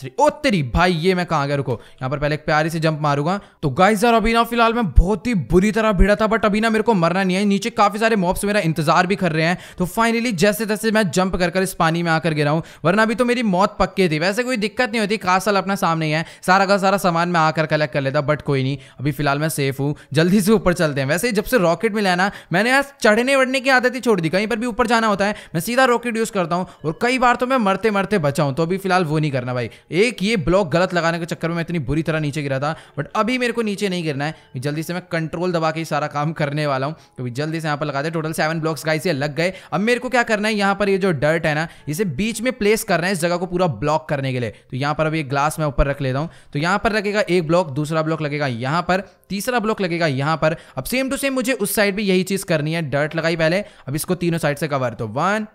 थ्री ओ तेरी भाई ये मैं कहाँ गया रुको यहाँ पर पहले एक प्यारी से जंप मारूंगा तो गाइस यार अभी ना फिलहाल मैं बहुत ही बुरी तरह भिड़ा था बट अभी ना मेरे को मरना नहीं है नीचे काफी सारे मॉब्स मेरा इंतजार भी कर रहे हैं तो फाइनली जैसे तैसे मैं जंप कर कर इस पानी में आकर गिरा हूँ वरना अभी तो मेरी मौत पक्की थी वैसे कोई दिक्कत नहीं होती कासल अपना सामने ही है सारा का सारा सामान मैं आकर कलेक्ट कर लेता बट कोई नहीं अभी फिलहाल मैं सेफ हूँ जल्दी से ऊपर चलते हैं वैसे जब से रॉकेट मिला ना मैंने यार चढ़ने वढ़ने की आदत ही छोड़ दी कहीं पर भी ऊपर जाना होता है मैं सीधा रॉकेट यूज करता हूँ और कई बार तो मैं मरते मरते बचाऊँ तो अभी फिलहाल वो नहीं करना भाई एक ये ब्लॉक गलत लगाने के चक्कर में मैं इतनी बुरी तरह नीचे गिरा था बट अभी मेरे को नीचे नहीं गिरना है जल्दी से मैं कंट्रोल दबा के सारा काम करने वाला हूँ तो जल्दी से यहाँ पर लगा दे टोटल सेवन ब्लॉक्स का इसे लग गए अब मेरे को क्या करना है यहाँ पर ये जो डर्ट है ना इसे बीच में प्लेस करना है इस जगह को पूरा ब्लॉक करने के लिए तो यहाँ पर अभी एक ग्लास मैं ऊपर रख लेता हूँ तो यहाँ पर लगेगा एक ब्लॉक दूसरा ब्लॉक लगेगा यहाँ पर तीसरा ब्लॉक लगेगा यहाँ पर अब सेम टू सेम मुझे उस साइड भी यही चीज़ करनी है डर्ट लगाई पहले अब इसको तीनों साइड से कवर तो वन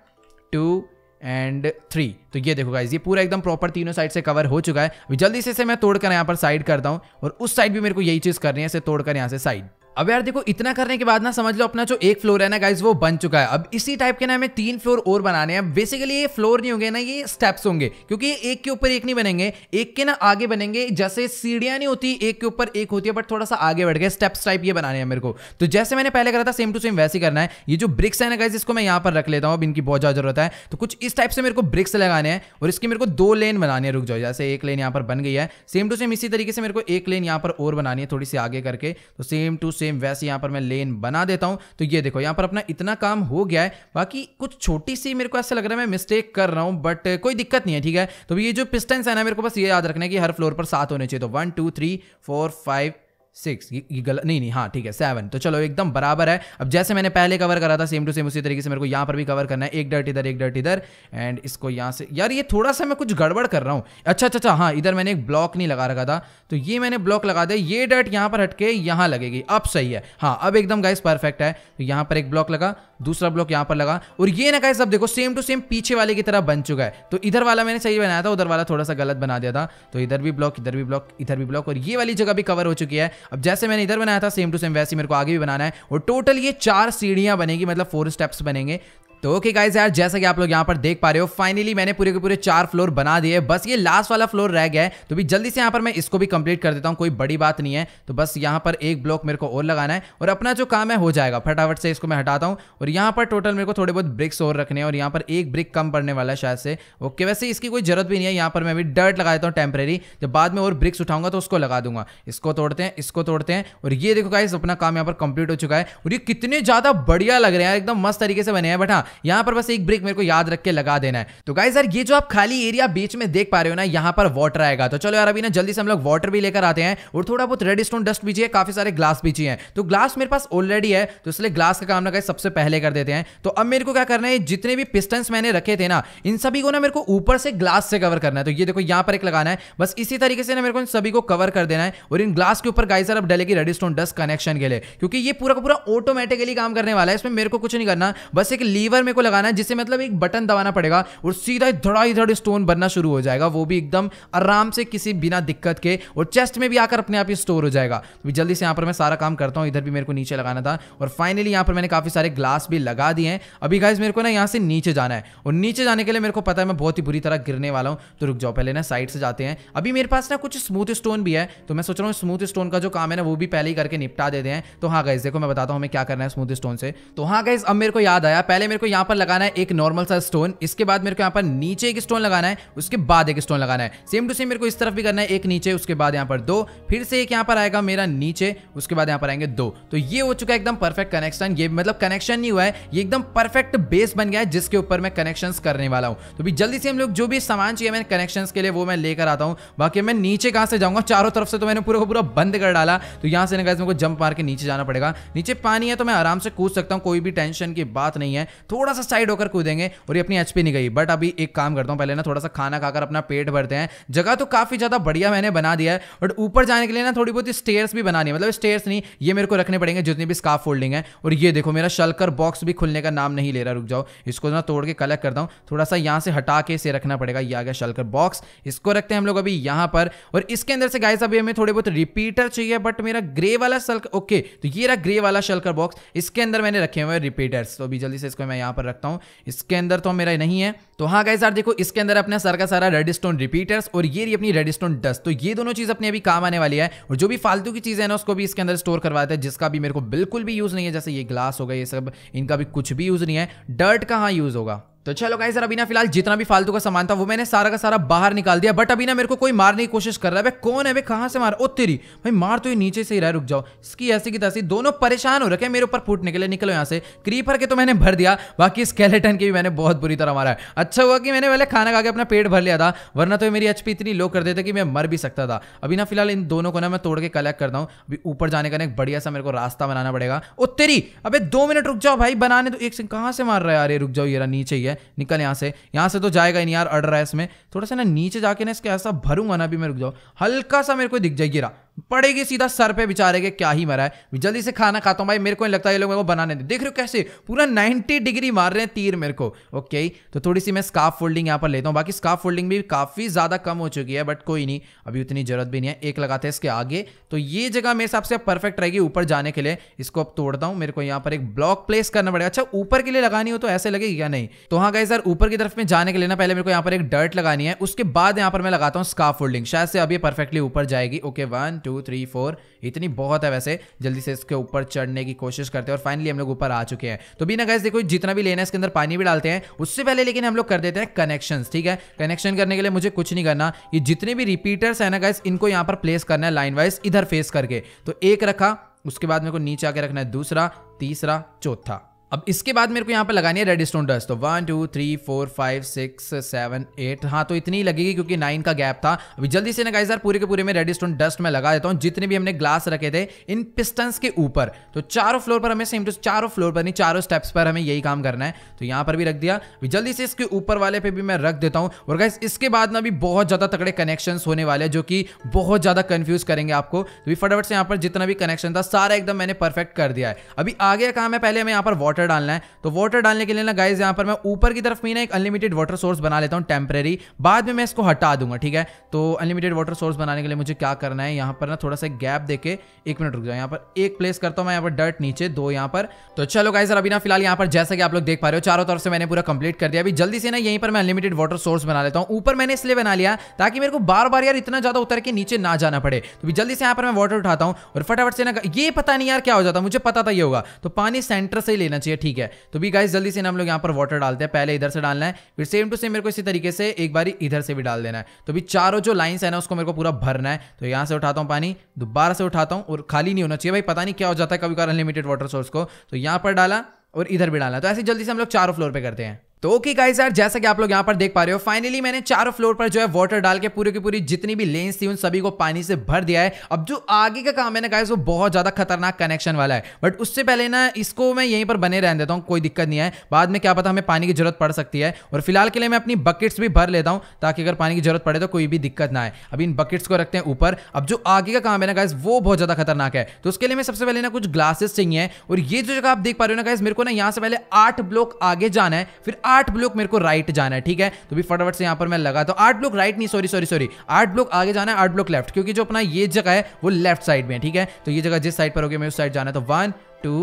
टू एंड थ्री तो ये देखो गाइज ये पूरा एकदम प्रॉपर तीनों साइड से कवर हो चुका है अभी जल्दी से इसे मैं तोड़कर यहाँ पर साइड करता हूँ और उस साइड भी मेरे को यही चीज़ करनी है इसे तोड़कर यहाँ से साइड अब यार देखो इतना करने के बाद ना समझ लो अपना जो एक फ्लोर है ना गाइज वो बन चुका है अब इसी टाइप के ना हमें तीन फ्लोर और बनाने हैं बेसिकली ये फ्लोर नहीं होंगे ना ये स्टेप्स होंगे क्योंकि ये एक के ऊपर एक नहीं बनेंगे एक के ना आगे बनेंगे जैसे सीढ़ियां नहीं होती एक के ऊपर एक होती है बट थोड़ा सा आगे बढ़ गया स्टेप्स टाइप ये बनाने हैं मेरे को तो जैसे मैंने पहले करा था सेम टू सेम वैसे करना है ये जो ब्रिक्स है ना गाइज इसको मैं यहाँ पर रख लेता हूँ अब इनकी बहुत ज्यादा जरूरत है तो कुछ इस टाइप से मेरे को ब्रिक्स लगाने हैं और इसकी मेरे को दो लेन बनानी है रुक जाओ जैसे एक लेन यहाँ पर बन गई है सेम टू सेम इसी तरीके से मेरे को एक लेन यहाँ पर और बनानी है थोड़ी सी आगे करके तो सेम टू सेम सेम वैसे यहाँ पर मैं लेन बना देता हूँ तो ये देखो यहाँ पर अपना इतना काम हो गया है बाकी कुछ छोटी सी मेरे को ऐसा लग रहा है मैं मिस्टेक कर रहा हूँ बट कोई दिक्कत नहीं है ठीक है तो ये जो पिस्टेंस है ना मेरे को बस ये याद रखना है कि हर फ्लोर पर सात होने चाहिए तो one two three four five six ये गलत नहीं नहीं हाँ ठीक है सेवन तो चलो एकदम बराबर है अब जैसे मैंने पहले कवर करा था सेम टू सेम उसी तरीके से मेरे को यहाँ पर भी कवर करना है एक डर्ट इधर एक डर्ट इधर एंड इसको यहाँ से यार ये थोड़ा सा मैं कुछ गड़बड़ कर रहा हूँ अच्छा अच्छा अच्छा हाँ इधर मैंने एक ब्लॉक नहीं लगा रखा था तो ये मैंने ब्लॉक लगा दिया ये डर्ट यहाँ पर हटके यहाँ लगेगी अब सही है हाँ अब एकदम गाइस परफेक्ट है तो यहाँ पर एक ब्लॉक लगा दूसरा ब्लॉक यहाँ पर लगा और ये ना गाइस अब देखो सेम टू सेम पीछे वाले की तरह बन चुका है तो इधर वाला मैंने सही बनाया था उधर वाला थोड़ा सा गलत बना दिया था तो इधर भी ब्लॉक इधर भी ब्लॉक इधर भी ब्लॉक और ये वाली जगह भी कवर हो चुकी है अब जैसे मैंने इधर बनाया था सेम टू सेम वैसे मेरे को आगे भी बनाना है और टोटल ये चार सीढ़ियां बनेगी मतलब फोर स्टेप्स बनेंगे तो ओके गाइस यार जैसा कि आप लोग यहाँ पर देख पा रहे हो फाइनली मैंने पूरे के पूरे चार फ्लोर बना दिए बस ये लास्ट वाला फ्लोर रह गया है तो भी जल्दी से यहाँ पर मैं इसको भी कंप्लीट कर देता हूँ कोई बड़ी बात नहीं है तो बस यहाँ पर एक ब्लॉक मेरे को और लगाना है और अपना जो काम है हो जाएगा फटाफट से इसको मैं हटाता हूँ और यहाँ पर टोटल मेरे को थोड़े बहुत ब्रिक्स और रखने हैं और यहाँ पर एक ब्रिक कम पड़ने वाला है शायद से ओके वैसे इसकी कोई जरूरत भी नहीं है यहाँ पर मैं अभी डर्ट लगा देता हूँ टेम्प्रेरी जब बाद में और ब्रिक्स उठाऊंगा तो उसको लगा दूंगा इसको तोड़ते हैं इसको तोड़ते हैं और ये देखो गाइस अपना काम यहाँ पर कंप्लीट हो चुका है और ये कितने ज़्यादा बढ़िया लग रहे हैं एकदम मस्त तरीके से बने हैं बट हाँ यहाँ पर बस एक ब्रेक मेरे को याद रख के लगा देना है तो गाइज यार ये जो आप खाली एरिया बीच में देख पा रहे हो ना यहाँ पर वाटर आएगा तो चलो यार अभी ना जल्दी से हम लोग वाटर भी लेकर आते हैं और थोड़ा बहुत रेड स्टोन डस्ट भी काफी सारे ग्लास भी चाहिए तो ग्लास मेरे पास ऑलरेडी है तो इसलिए ग्लास का काम ना गाइज सबसे पहले कर देते हैं तो अब मेरे को क्या करना है जितने भी पिस्टन मैंने रखे थे ना इन सभी को ना मेरे को ऊपर से ग्लास से कवर करना है तो ये देखो यहाँ पर एक लगाना है बस इसी तरीके से ना मेरे को इन सभी को कवर कर देना है और इन ग्लास के ऊपर गाइजर अब डलेगी रेड स्टोन डस्ट कनेक्शन के लिए क्योंकि ये पूरा का पूरा ऑटोमेटिकली काम करने वाला है इसमें मेरे को कुछ नहीं करना बस एक लीवर वायर मेरे को लगाना है जिससे मतलब एक बटन दबाना पड़ेगा और सीधा धड़ाई धड़ स्टोन बनना शुरू हो जाएगा वो भी एकदम आराम से किसी बिना दिक्कत के और चेस्ट में भी आकर अपने आप ही स्टोर हो जाएगा तो जल्दी से यहाँ पर मैं सारा काम करता हूँ इधर भी मेरे को नीचे लगाना था और फाइनली यहाँ पर मैंने काफ़ी सारे ग्लास भी लगा दिए हैं अभी गाइज मेरे को ना यहाँ से नीचे जाना है और नीचे जाने के लिए मेरे को पता है मैं बहुत ही बुरी तरह गिरने वाला हूँ तो रुक जाओ पहले ना साइड से जाते हैं अभी मेरे पास ना कुछ स्मूथ स्टोन भी है तो मैं सोच रहा हूँ स्मूथ स्टोन का जो काम है ना वो भी पहले ही करके निपटा देते हैं तो हाँ गाइज देखो मैं बताता हूँ हमें क्या करना है स्मूथ स्टोन से तो हाँ गाइज अब मेरे को याद आया पहले मेरे को यहाँ पर लगाना है एक नॉर्मल सा स्टोन इसके बाद मेरे को यहाँ पर नीचे एक स्टोन लगाना है उसके बाद एक स्टोन लगाना है सेम टू सेम मेरे को इस तरफ भी करना है एक नीचे उसके बाद यहाँ पर दो फिर से एक यहाँ पर आएगा मेरा नीचे उसके बाद यहाँ पर आएंगे दो तो ये हो चुका है एकदम परफेक्ट कनेक्शन ये मतलब कनेक्शन नहीं हुआ है ये एकदम परफेक्ट बेस बन गया है जिसके ऊपर मैं कनेक्शन करने वाला हूँ तो भी जल्दी से हम लोग जो भी सामान चाहिए मैंने कनेक्शन के लिए वो मैं लेकर आता हूँ बाकी मैं नीचे कहाँ से जाऊँगा चारों तरफ से तो मैंने पूरा पूरा बंद कर डाला तो यहाँ से मेरे को जंप मार के नीचे जाना पड़ेगा नीचे पानी है तो मैं आराम से कूद सकता हूँ कोई भी टेंशन की बात नहीं है तो थोड़ा सा साइड होकर कूदेंगे और ये अपनी एचपी नहीं गई बट अभी एक काम करता हूँ पहले ना थोड़ा सा खाना खाकर अपना पेट भरते हैं जगह तो काफ़ी ज़्यादा बढ़िया मैंने बना दिया है बट ऊपर जाने के लिए ना थोड़ी बहुत स्टेयर्स भी बनानी है मतलब स्टेयर्स नहीं ये मेरे को रखने पड़ेंगे जितनी भी स्काफ फोल्डिंग है और ये देखो मेरा शलकर बॉक्स भी खुलने का नाम नहीं ले रहा रुक जाओ इसको ना तोड़ के कलेक्ट करता हूँ थोड़ा सा यहाँ से हटा के इसे रखना पड़ेगा ये आ गया शलकर बॉक्स इसको रखते हैं हम लोग अभी यहाँ पर और इसके अंदर से गाइस अभी हमें थोड़े बहुत रिपीटर चाहिए बट मेरा ग्रे वाला शलकर ओके तो ये रहा ग्रे वाला शलकर बॉक्स इसके अंदर मैंने रखे हुए रिपीटर्स तो अभी जल्दी से इसको मैं यहाँ पर रखता हूँ इसके अंदर तो मेरा नहीं है तो हाँ गाइस यार देखो इसके अंदर अपने सारा का सारा रेड स्टोन रिपीटर्स और ये रही अपनी रेड स्टोन डस्ट तो ये दोनों चीज अपने अभी काम आने वाली है और जो भी फालतू की चीजें ना उसको भी इसके अंदर स्टोर करवाते हैं जिसका भी मेरे को बिल्कुल भी यूज नहीं है जैसे ये ग्लास होगा ये सब इनका भी कुछ भी यूज नहीं है डर्ट का हाँ यूज होगा तो चलो गाइस सर अभी ना फिलहाल जितना भी फालतू का सामान था वो मैंने सारा का सारा बाहर निकाल दिया बट अभी ना मेरे को कोई मारने की कोशिश कर रहा है कौन है भाई कहाँ से मार ओ तेरी भाई मार तो ये नीचे से ही रहा रुक जाओ इसकी ऐसी की तैसी दोनों परेशान हो रखे मेरे ऊपर फूटने के लिए निकलो यहाँ से क्रीपर के तो मैंने भर दिया बाकी स्केलेटन के भी मैंने बहुत बुरी तरह मारा है अच्छा हुआ कि मैंने पहले खाना खा के अपना पेट भर लिया था वरना तो मेरी एचपी इतनी लो कर देते कि मैं मर भी सकता था अभी ना फिलहाल इन दोनों को ना मैं तोड़ के कलेक्ट करता हूँ अभी ऊपर जाने का ना एक बढ़िया सा मेरे को रास्ता बनाना पड़ेगा ओ तेरी अबे दो मिनट रुक जाओ भाई बनाने तो एक सिंह कहाँ से मार रहा है यार ये रुक जाओ ये नीचे ही है निकल यहाँ से यहाँ से तो जाएगा इन नहीं यार अड़ रहा है इसमें थोड़ा सा ना नीचे जाके ना इसके ऐसा भरूंगा ना अभी मैं रुक जाओ हल्का सा मेरे को दिख जाएगी रहा पड़ेगी सीधा सर पे बेचारे के क्या ही मरा है जल्दी से खाना खाता हूँ भाई मेरे को नहीं लगता ये लोग मेरे को बनाने दे देख रहे हो कैसे पूरा 90 डिग्री मार रहे हैं तीर मेरे को ओके तो थोड़ी सी मैं स्काफ फोल्डिंग यहाँ पर लेता हूँ बाकी स्काफ फोल्डिंग भी काफ़ी ज़्यादा कम हो चुकी है बट कोई नहीं अभी उतनी ज़रूरत भी नहीं है एक लगाते हैं इसके आगे तो ये जगह मेरे हिसाब से परफेक्ट रहेगी ऊपर जाने के लिए इसको अब तोड़ता हूँ मेरे को यहाँ पर एक ब्लॉक प्लेस करना पड़ेगा अच्छा ऊपर के लिए लगानी हो तो ऐसे लगेगी या नहीं तो हाँ गए सर ऊपर की तरफ में जाने के लिए ना पहले मेरे को यहाँ पर एक डर्ट लगानी है उसके बाद यहाँ पर मैं लगाता हूँ स्काफ फोल्डिंग शायद से अभी परफेक्टली ऊपर जाएगी okay one two two three four इतनी बहुत है वैसे जल्दी से इसके ऊपर चढ़ने की कोशिश करते हैं और फाइनली हम लोग ऊपर आ चुके हैं तो बिना गैस देखो जितना भी लेना है इसके अंदर पानी भी डालते हैं उससे पहले लेकिन हम लोग कर देते हैं कनेक्शन ठीक है कनेक्शन करने के लिए मुझे कुछ नहीं करना ये जितने भी रिपीटर्स है ना गैस इनको यहाँ पर प्लेस करना है लाइन वाइज इधर फेस करके तो एक रखा उसके बाद मेरे को नीचे आके रखना है दूसरा तीसरा चौथा अब इसके बाद मेरे को यहाँ पर लगानी है रेड स्टोन डस्ट तो one two three four five six seven eight हाँ तो इतनी ही लगेगी क्योंकि नाइन का गैप था अभी जल्दी से ना गाइस यार पूरे के पूरे में रेड स्टोन डस्ट में लगा देता हूँ जितने भी हमने ग्लास रखे थे इन पिस्टन्स के ऊपर तो चारों फ्लोर पर हमें सेम टू चारों फ्लोर पर नहीं चारों स्टेप्स पर हमें यही काम करना है तो यहाँ पर भी रख दिया अभी जल्दी से इसके ऊपर वाले पर भी मैं रख देता हूँ और गाइस इसके बाद ना भी बहुत ज़्यादा तगड़े कनेक्शन होने वाले जो कि बहुत ज़्यादा कन्फ्यूज करेंगे आपको तो फटाफट से यहाँ पर जितना भी कनेक्शन था सारा एकदम मैंने परफेक्ट कर दिया है अभी आगे काम है पहले हमें यहाँ पर वाटर वाटर डालना है तो वाटर डालने के लिए ना गाइज यहाँ पर मैं ऊपर की तरफ में ना एक अनलिमिटेड वाटर सोर्स बना लेता हूँ टेम्प्रेरी बाद में मैं इसको हटा दूंगा ठीक है तो अनलिमिटेड वाटर सोर्स बनाने के लिए मुझे क्या करना है यहाँ पर ना थोड़ा सा गैप देके एक मिनट रुक जाओ यहाँ पर एक प्लेस करता हूँ मैं यहाँ पर डर्ट नीचे दो यहाँ पर तो चलो गाइजर अभी ना फिलहाल यहाँ पर जैसा कि आप लोग देख पा रहे हो चारों तरफ से मैंने पूरा कंप्लीट कर दिया अभी जल्दी से ना यहीं पर मैं अनलिमिटेड वाटर सोर्स बना लेता हूँ ऊपर मैंने इसलिए बना लिया ताकि मेरे को बार बार यार इतना ज्यादा उतर के नीचे ना जाना पड़े तो भी जल्दी से यहाँ पर मैं वाटर उठाता हूँ और फटाफट से ना ये पता नहीं यार क्या हो जाता मुझे पता था तो ये होगा तो पानी सेंटर से ही लेना चाहिए चाहिए ठीक है तो भी गाइस जल्दी से हम लोग यहाँ पर वाटर डालते हैं पहले इधर से डालना है फिर सेम टू सेम मेरे को इसी तरीके से एक बार इधर से भी डाल देना है तो भी चारों जो लाइन्स है ना उसको मेरे को पूरा भरना है तो यहाँ से उठाता हूँ पानी दोबारा से उठाता हूँ और खाली नहीं होना चाहिए भाई पता नहीं क्या हो जाता है कभी कार अनलिमिटेड वाटर सोर्स को तो यहाँ पर डाला और इधर भी डाला तो ऐसे जल्दी से हम लोग चारों फ्लोर पर करते हैं तो ओके गाइस यार जैसा कि आप लोग यहाँ पर देख पा रहे हो फाइनली मैंने चारों फ्लोर पर जो है वाटर डाल के पूरी की पूरी जितनी भी लेंस थी उन सभी को पानी से भर दिया है अब जो आगे का काम है ना गाइस वो बहुत ज्यादा खतरनाक कनेक्शन वाला है बट उससे पहले ना इसको मैं यहीं पर बने रहने देता हूँ कोई दिक्कत नहीं है बाद में क्या पता हमें पानी की जरूरत पड़ सकती है और फिलहाल के लिए मैं अपनी बकेट्स भी भर लेता हूँ ताकि अगर पानी की जरूरत पड़े तो कोई भी दिक्कत ना आए अभी इन बकेट्स को रखते हैं ऊपर अब जो आगे का काम है ना गाइस वो बहुत ज्यादा खतरनाक है तो उसके लिए मैं सबसे पहले ना कुछ ग्लासेस चाहिए और ये जो जगह आप देख पा रहे हो ना गाइस मेरे को ना यहाँ से पहले आठ ब्लॉक आगे जाना है फिर आठ ब्लॉक मेरे को राइट जाना है ठीक है तो भी फटाफट से यहाँ पर मैं लगा तो आठ ब्लॉक राइट नहीं सॉरी सॉरी सॉरी आठ ब्लॉक आगे जाना है आठ ब्लॉक लेफ्ट क्योंकि जो अपना ये जगह है वो लेफ्ट साइड में ठीक है तो ये जगह जिस साइड पर होगी मैं उस साइड जाना है तो one two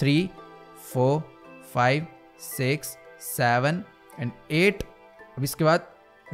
three four five six seven and eight अब इसके बाद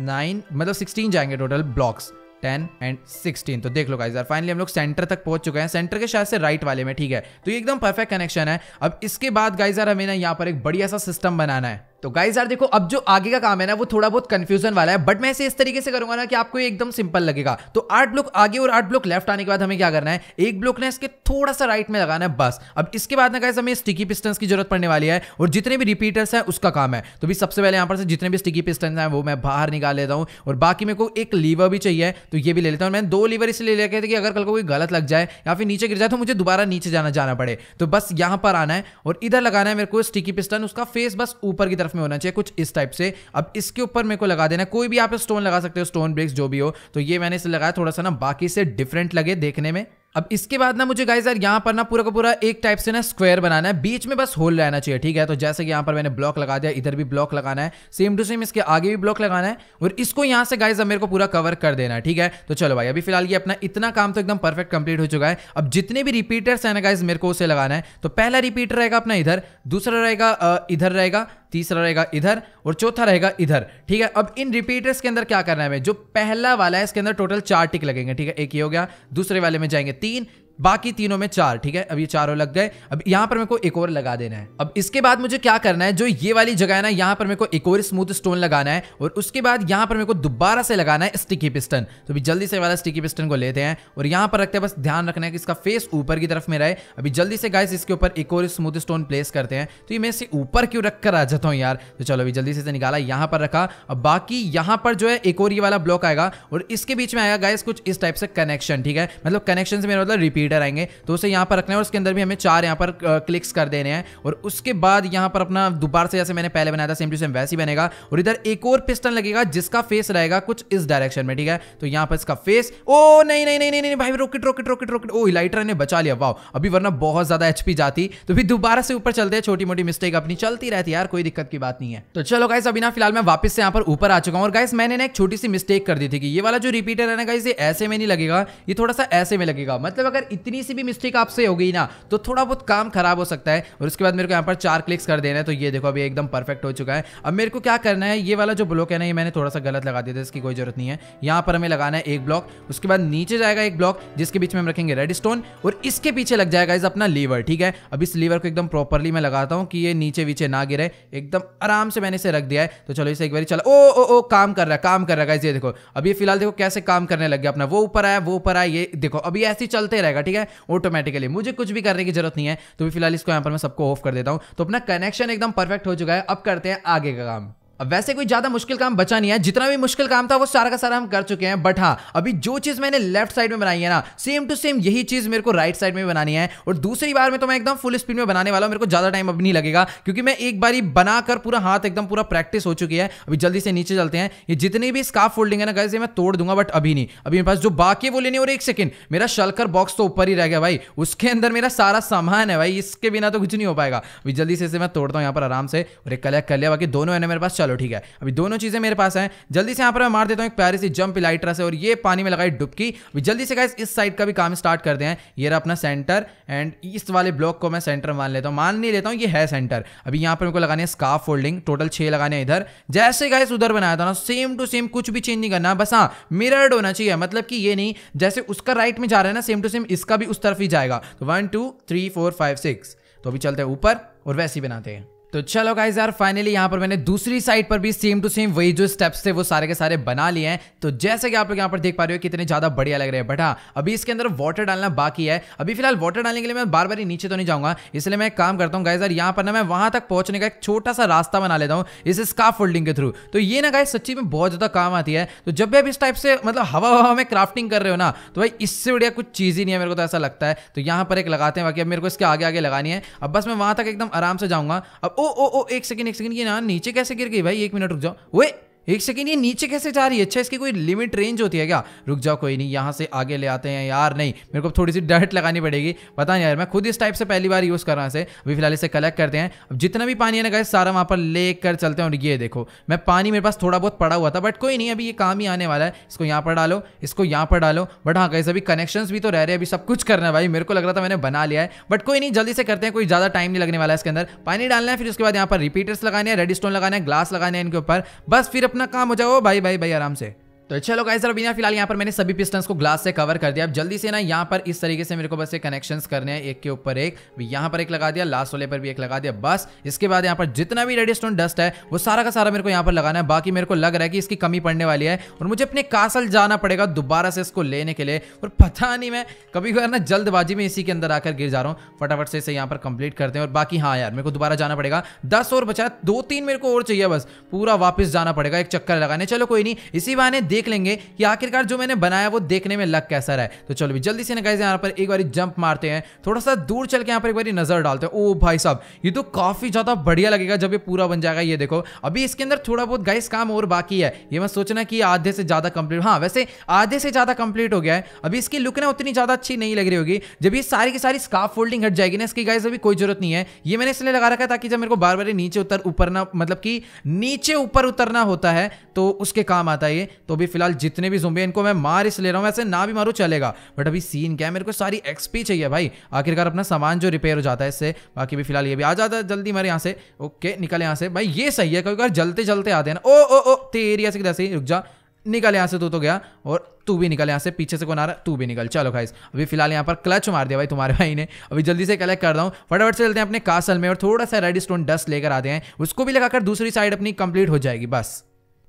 नाइन मतलब सिक्सटीन जाएंगे total blocks ten and sixteen तो देख लो गाइस यार फाइनली हम लोग सेंटर तक पहुंच चुके हैं सेंटर के शायद से राइट वाले में ठीक है तो ये एकदम परफेक्ट कनेक्शन है अब इसके बाद गाइस यार हमें ना यहाँ पर एक बढ़िया सा सिस्टम बनाना है तो गाइज यार देखो अब जो आगे का काम है ना वो थोड़ा बहुत कंफ्यूजन वाला है बट मैं इसे इस तरीके से करूंगा ना कि आपको एकदम सिंपल लगेगा तो आठ ब्लॉक आगे और आठ ब्लॉक लेफ्ट आने के बाद हमें क्या करना है एक ब्लॉक ना इसके थोड़ा सा राइट में लगाना है बस अब इसके बाद ना गाइज हमें स्टिकी पिस्टन की जरूरत पड़ने वाली है और जितने भी रिपीटर्स हैं उसका काम है तो भी सबसे पहले यहाँ पर से जितने भी स्टिकी पिस्टन हैं वो मैं बाहर निकाल लेता हूँ और बाकी मेरे को एक लीवर भी चाहिए तो ये भी ले लेता हूँ मैंने दो लीवर इसलिए ले लिया कि अगर कल को कोई गलत लग जाए या फिर नीचे गिर जाए तो मुझे दोबारा नीचे जाना जाना पड़े तो बस यहाँ पर आना है और इधर लगाना है मेरे को स्टिकी पिस्टन उसका फेस बस ऊपर की तरफ डेप्थ में होना चाहिए कुछ इस टाइप से अब इसके ऊपर मेरे को लगा देना कोई भी आप स्टोन लगा सकते हो स्टोन ब्रिक्स जो भी हो तो ये मैंने इसे लगाया थोड़ा सा ना बाकी से डिफरेंट लगे देखने में अब इसके बाद ना मुझे गाइस यार यहाँ पर ना पूरा का पूरा एक टाइप से ना स्क्वायर बनाना है बीच में बस होल रहना चाहिए ठीक है तो जैसे कि यहाँ पर मैंने ब्लॉक लगा दिया इधर भी ब्लॉक लगाना है सेम टू सेम इसके आगे भी ब्लॉक लगाना है और इसको यहाँ से गाइस अब मेरे को पूरा कवर कर देना है ठीक है तो चलो भाई अभी फिलहाल ये अपना इतना काम तो एकदम परफेक्ट कंप्लीट हो चुका है अब जितने भी रिपीटर्स हैं ना गाइज मेरे को उसे लगाना है तो पहला रिपीटर रहेगा अपना इधर दूसरा रहेगा इधर रहेगा तीसरा रहेगा इधर और चौथा रहेगा इधर ठीक है अब इन रिपीटर्स के अंदर क्या करना है जो पहला वाला है इसके अंदर टोटल चार टिक लगेंगे ठीक है एक ये हो गया दूसरे वाले में जाएंगे तीन बाकी तीनों में चार ठीक है अब ये चारों लग गए अब यहां पर मेरे को एक और लगा देना है अब इसके बाद मुझे क्या करना है जो ये वाली जगह है ना यहां पर मेरे को एक और स्मूथ स्टोन लगाना है और उसके बाद यहां पर मेरे को दोबारा से लगाना है स्टिकी पिस्टन तो अभी जल्दी से वाला स्टिकी पिस्टन को लेते हैं और यहां पर रखते हैं बस ध्यान रखना है कि इसका फेस ऊपर की तरफ में रहे अभी जल्दी से गाय इसके ऊपर एक और स्मूथ स्टोन प्लेस करते हैं तो ये मैं इसे ऊपर क्यों रख कर आ जाता हूँ यार तो चलो अभी जल्दी से निकाला यहां पर रखा अब बाकी यहां पर जो है एक और ये वाला ब्लॉक आएगा और इसके बीच में आएगा गायस कुछ इस टाइप से कनेक्शन ठीक है मतलब कनेक्शन से मेरा मतलब रिपीट लीडर आएंगे तो उसे यहाँ पर रखना है और उसके अंदर भी हमें चार यहाँ पर क्लिक्स कर देने हैं और उसके बाद यहाँ पर अपना दोबारा से जैसे मैंने पहले बनाया था सेम टू सेम वैसे ही बनेगा और इधर एक और पिस्टन लगेगा जिसका फेस रहेगा कुछ इस डायरेक्शन में ठीक है तो यहाँ पर इसका फेस ओ नहीं नहीं नहीं नहीं नहीं भाई rocket rocket rocket rocket oh elytra ने बचा लिया वाह अभी वरना बहुत ज्यादा एचपी जाती तो फिर दोबारा से ऊपर चलते हैं छोटी मोटी मिस्टेक अपनी चलती रहती है यार कोई दिक्कत की बात नहीं है तो चलो गाइस अभी ना फिलहाल मैं वापस से यहाँ पर ऊपर आ चुका हूँ और गाइस मैंने ना एक छोटी सी मिस्टेक कर दी थी कि ये वाला जो रिपीटर है ना गाइस ये ऐसे में नहीं लगेगा ये थोड़ा सा ऐसे में लगेगा मतलब अगर इतनी सी भी मिस्टेक आपसे हो गई ना तो थोड़ा बहुत काम खराब हो सकता है और उसके बाद मेरे को यहाँ पर चार क्लिक्स कर देना है तो ये देखो अभी एकदम परफेक्ट हो चुका है अब मेरे को क्या करना है ये वाला जो ब्लॉक है ना ये मैंने थोड़ा सा गलत लगा दिया था इसकी कोई जरूरत नहीं है यहाँ पर हमें लगाना है एक ब्लॉक उसके बाद नीचे जाएगा एक ब्लॉक जिसके बीच में हम रखेंगे रेड स्टोन और इसके पीछे लग जाएगा इस अपना लीवर ठीक है अब इस लीवर को एकदम प्रॉपरली मैं लगाता हूँ कि ये नीचे वीचे ना गिरे एकदम आराम से मैंने इसे रख दिया है तो चलो इसे एक बार चलो ओ ओ ओ काम कर रहा है काम कर रहा है ये देखो अभी फिलहाल देखो कैसे काम करने लग गया अपना वो ऊपर आया वो ऊपर आया ये देखो अभी ऐसे ही चलते रहेगा ठीक है ऑटोमेटिकली मुझे कुछ भी करने की जरूरत नहीं है तो भी फिलहाल इसको यहां पर मैं सबको ऑफ कर देता हूं तो अपना कनेक्शन एकदम परफेक्ट हो चुका है अब करते हैं आगे का काम अब वैसे कोई ज्यादा मुश्किल काम बचा नहीं है जितना भी मुश्किल काम था वो सारा का सारा हम कर चुके हैं बट हाँ अभी जो चीज मैंने लेफ्ट साइड में बनाई है ना सेम टू सेम यही चीज मेरे को राइट साइड में बनानी है और दूसरी बार में तो मैं एकदम फुल स्पीड में बनाने वाला हूँ मेरे को ज्यादा टाइम अब नहीं लगेगा क्योंकि मैं एक बार ही बनाकर पूरा हाथ एकदम पूरा प्रैक्टिस हो चुकी है अभी जल्दी से नीचे चलते हैं ये जितनी भी स्काफ फोल्डिंग है ना कैसे मैं तोड़ दूंगा बट अभी नहीं अभी मेरे पास जो बाकी वो लेनी और एक सेकेंड मेरा शलकर बॉक्स तो ऊपर ही रह गया भाई उसके अंदर मेरा सारा सामान है भाई इसके बिना तो कुछ नहीं हो पाएगा अभी जल्दी से मैं तोड़ता हूँ यहाँ पर आराम से और एक कलेक्ट कर लिया बाकी दोनों है मेरे पास चलो चलो ठीक है अभी दोनों चीज़ें मेरे पास हैं जल्दी से यहां पर मैं मार देता हूं एक प्यारी सी जंप इलाइट्रा से और ये पानी में लगाई डुबकी अभी जल्दी से गाइस इस साइड का भी काम स्टार्ट कर दे ये रहा अपना सेंटर एंड इस वाले ब्लॉक को मैं सेंटर मान लेता हूं मान नहीं लेता हूं ये है सेंटर अभी यहां पर मेरे को लगाने स्का फोल्डिंग टोटल छह लगाने इधर जैसे गाइस उधर बनाया था ना सेम टू सेम कुछ भी चेंज नहीं करना बस हाँ मिररड होना चाहिए मतलब कि ये नहीं जैसे उसका राइट में जा रहा है ना सेम टू सेम इसका भी उस तरफ ही जाएगा तो one two three four five six तो अभी चलते हैं ऊपर और वैसे ही बनाते हैं तो चलो गाइज यार फाइनली यहाँ पर मैंने दूसरी साइड पर भी सेम टू सेम वही जो स्टेप्स थे वो सारे के सारे बना लिए हैं तो जैसे कि आप लोग यहाँ पर देख पा रहे हो कितने ज्यादा बढ़िया लग रहे हैं बट हाँ अभी इसके अंदर वाटर डालना बाकी है अभी फिलहाल वाटर डालने के लिए मैं बार बार ही नीचे तो नहीं जाऊंगा इसलिए मैं काम करता हूँ गाइज यार यहाँ पर ना मैं वहां तक पहुंचने का एक छोटा सा रास्ता बना लेता हूँ इस स्काफ फोल्डिंग के थ्रू तो ये ना गाय सच्ची में बहुत ज्यादा काम आती है तो जब भी आप इस टाइप से मतलब हवा हवा में क्राफ्टिंग कर रहे हो ना तो भाई इससे बढ़िया कुछ चीज ही नहीं है मेरे को तो ऐसा लगता है तो यहाँ पर एक लगाते हैं बाकी अब मेरे को इसके आगे आगे लगानी है अब बस मैं वहां तक एकदम आराम से जाऊँगा अब ओ ओ ओ एक सेकंड एक सेकंड ये ना नीचे कैसे गिर गई भाई एक मिनट रुक जाओ वे एक सेकेंड ये नीचे कैसे जा रही है अच्छा इसकी कोई लिमिट रेंज होती है क्या रुक जाओ कोई नहीं यहाँ से आगे ले आते हैं यार नहीं मेरे को थोड़ी सी डर्ट लगानी पड़ेगी पता नहीं यार मैं खुद इस टाइप से पहली बार यूज़ कर रहा से अभी फिलहाल इसे कलेक्ट करते हैं अब जितना भी पानी है ना गए सारा वहाँ पर ले कर चलते हैं और ये देखो मैं पानी मेरे पास थोड़ा बहुत पड़ा हुआ था बट कोई नहीं अभी ये काम ही आने वाला है इसको यहाँ पर डालो इसको यहाँ पर डालो बट हाँ गाइस अभी कनेक्शन भी तो रह रहे हैं अभी सब कुछ करना है भाई मेरे को लग रहा था मैंने बना लिया है बट कोई नहीं जल्दी से करते हैं कोई ज़्यादा टाइम नहीं लगने वाला है इसके अंदर पानी डालना है फिर उसके बाद यहाँ पर रिपीटर्स लगाने हैं रेड लगाना है ग्लास लगाने हैं इनके ऊपर बस फिर अपना काम हो जाओ भाई भाई भाई आराम से तो चलो गाइस बिना फिलहाल यहाँ पर मैंने सभी पिस्टन्स को ग्लास से कवर कर दिया अब जल्दी से ना यहाँ पर इस तरीके से मेरे को बस ये कनेक्शन करने हैं एक के ऊपर एक यहाँ पर एक लगा दिया लास्ट वाले पर भी एक लगा दिया बस इसके बाद यहाँ पर जितना भी स्टोन डस्ट है वो सारा का सारा मेरे को यहाँ पर लगाना है बाकी मेरे को लग रहा है कि इसकी कमी पड़ने वाली है और मुझे अपने कासल जाना पड़ेगा दोबारा से इसको लेने के लिए और पता नहीं मैं कभी कभी ना जल्दबाजी में इसी के अंदर आकर गिर जा रहा हूँ फटाफट से इसे यहाँ पर कंप्लीट करते हैं और बाकी हाँ यार मेरे को दोबारा जाना पड़ेगा दस और बचा दो तीन मेरे को और चाहिए बस पूरा वापस जाना पड़ेगा एक चक्कर लगाने चलो कोई नहीं इसी बहाने देख लेंगे कि आखिरकार जो मैंने बनाया वो देखने में लग कैसा रहा है तो चलो भी जल्दी से ना गाइज यहाँ पर एक बार जंप मारते हैं थोड़ा सा दूर चल के यहाँ पर एक बार नजर डालते हैं ओ भाई साहब ये तो काफी ज्यादा बढ़िया लगेगा जब ये पूरा बन जाएगा ये देखो अभी इसके अंदर थोड़ा बहुत गाइस काम और बाकी है ये मैं सोचना कि आधे से ज्यादा कंप्लीट हाँ वैसे आधे से ज्यादा कंप्लीट हो गया है अभी इसकी लुक ना उतनी ज्यादा अच्छी नहीं लग रही होगी जब ये सारी की सारी स्काफ फोल्डिंग हट जाएगी ना इसकी गाइस अभी कोई जरूरत नहीं है ये मैंने इसलिए लगा रखा है ताकि जब मेरे को बार बार नीचे उतर ऊपर मतलब कि नीचे ऊपर उतरना होता है तो उसके काम आता है ये तो अभी फिलहाल जितने भी जुम्बे इनको मैं मार इस ले रहा हूँ वैसे ना भी मारू चलेगा बट अभी सीन क्या है मेरे को सारी एक्सपी चाहिए भाई आखिरकार अपना सामान जो रिपेयर हो जाता है इससे बाकी भी फिलहाल ये भी आ जाता है जल्दी मेरे यहाँ से ओके निकल यहाँ से भाई ये सही है कभी जलते जलते आते हैं ना ओ ओ ओ तेरी ऐसे कैसे रुक जा निकल यहाँ से तू तो गया और तू भी निकल यहाँ से पीछे से कौन आ रहा तू भी निकल चलो खाइस अभी फिलहाल यहाँ पर क्लच मार दिया भाई तुम्हारे भाई ने अभी जल्दी से कलेक्ट कर रहा हूँ फटाफट से चलते हैं अपने कासल में और थोड़ा सा रेड स्टोन डस्ट लेकर आते हैं उसको भी लगाकर दूसरी साइड अपनी कंप्लीट हो जाएगी बस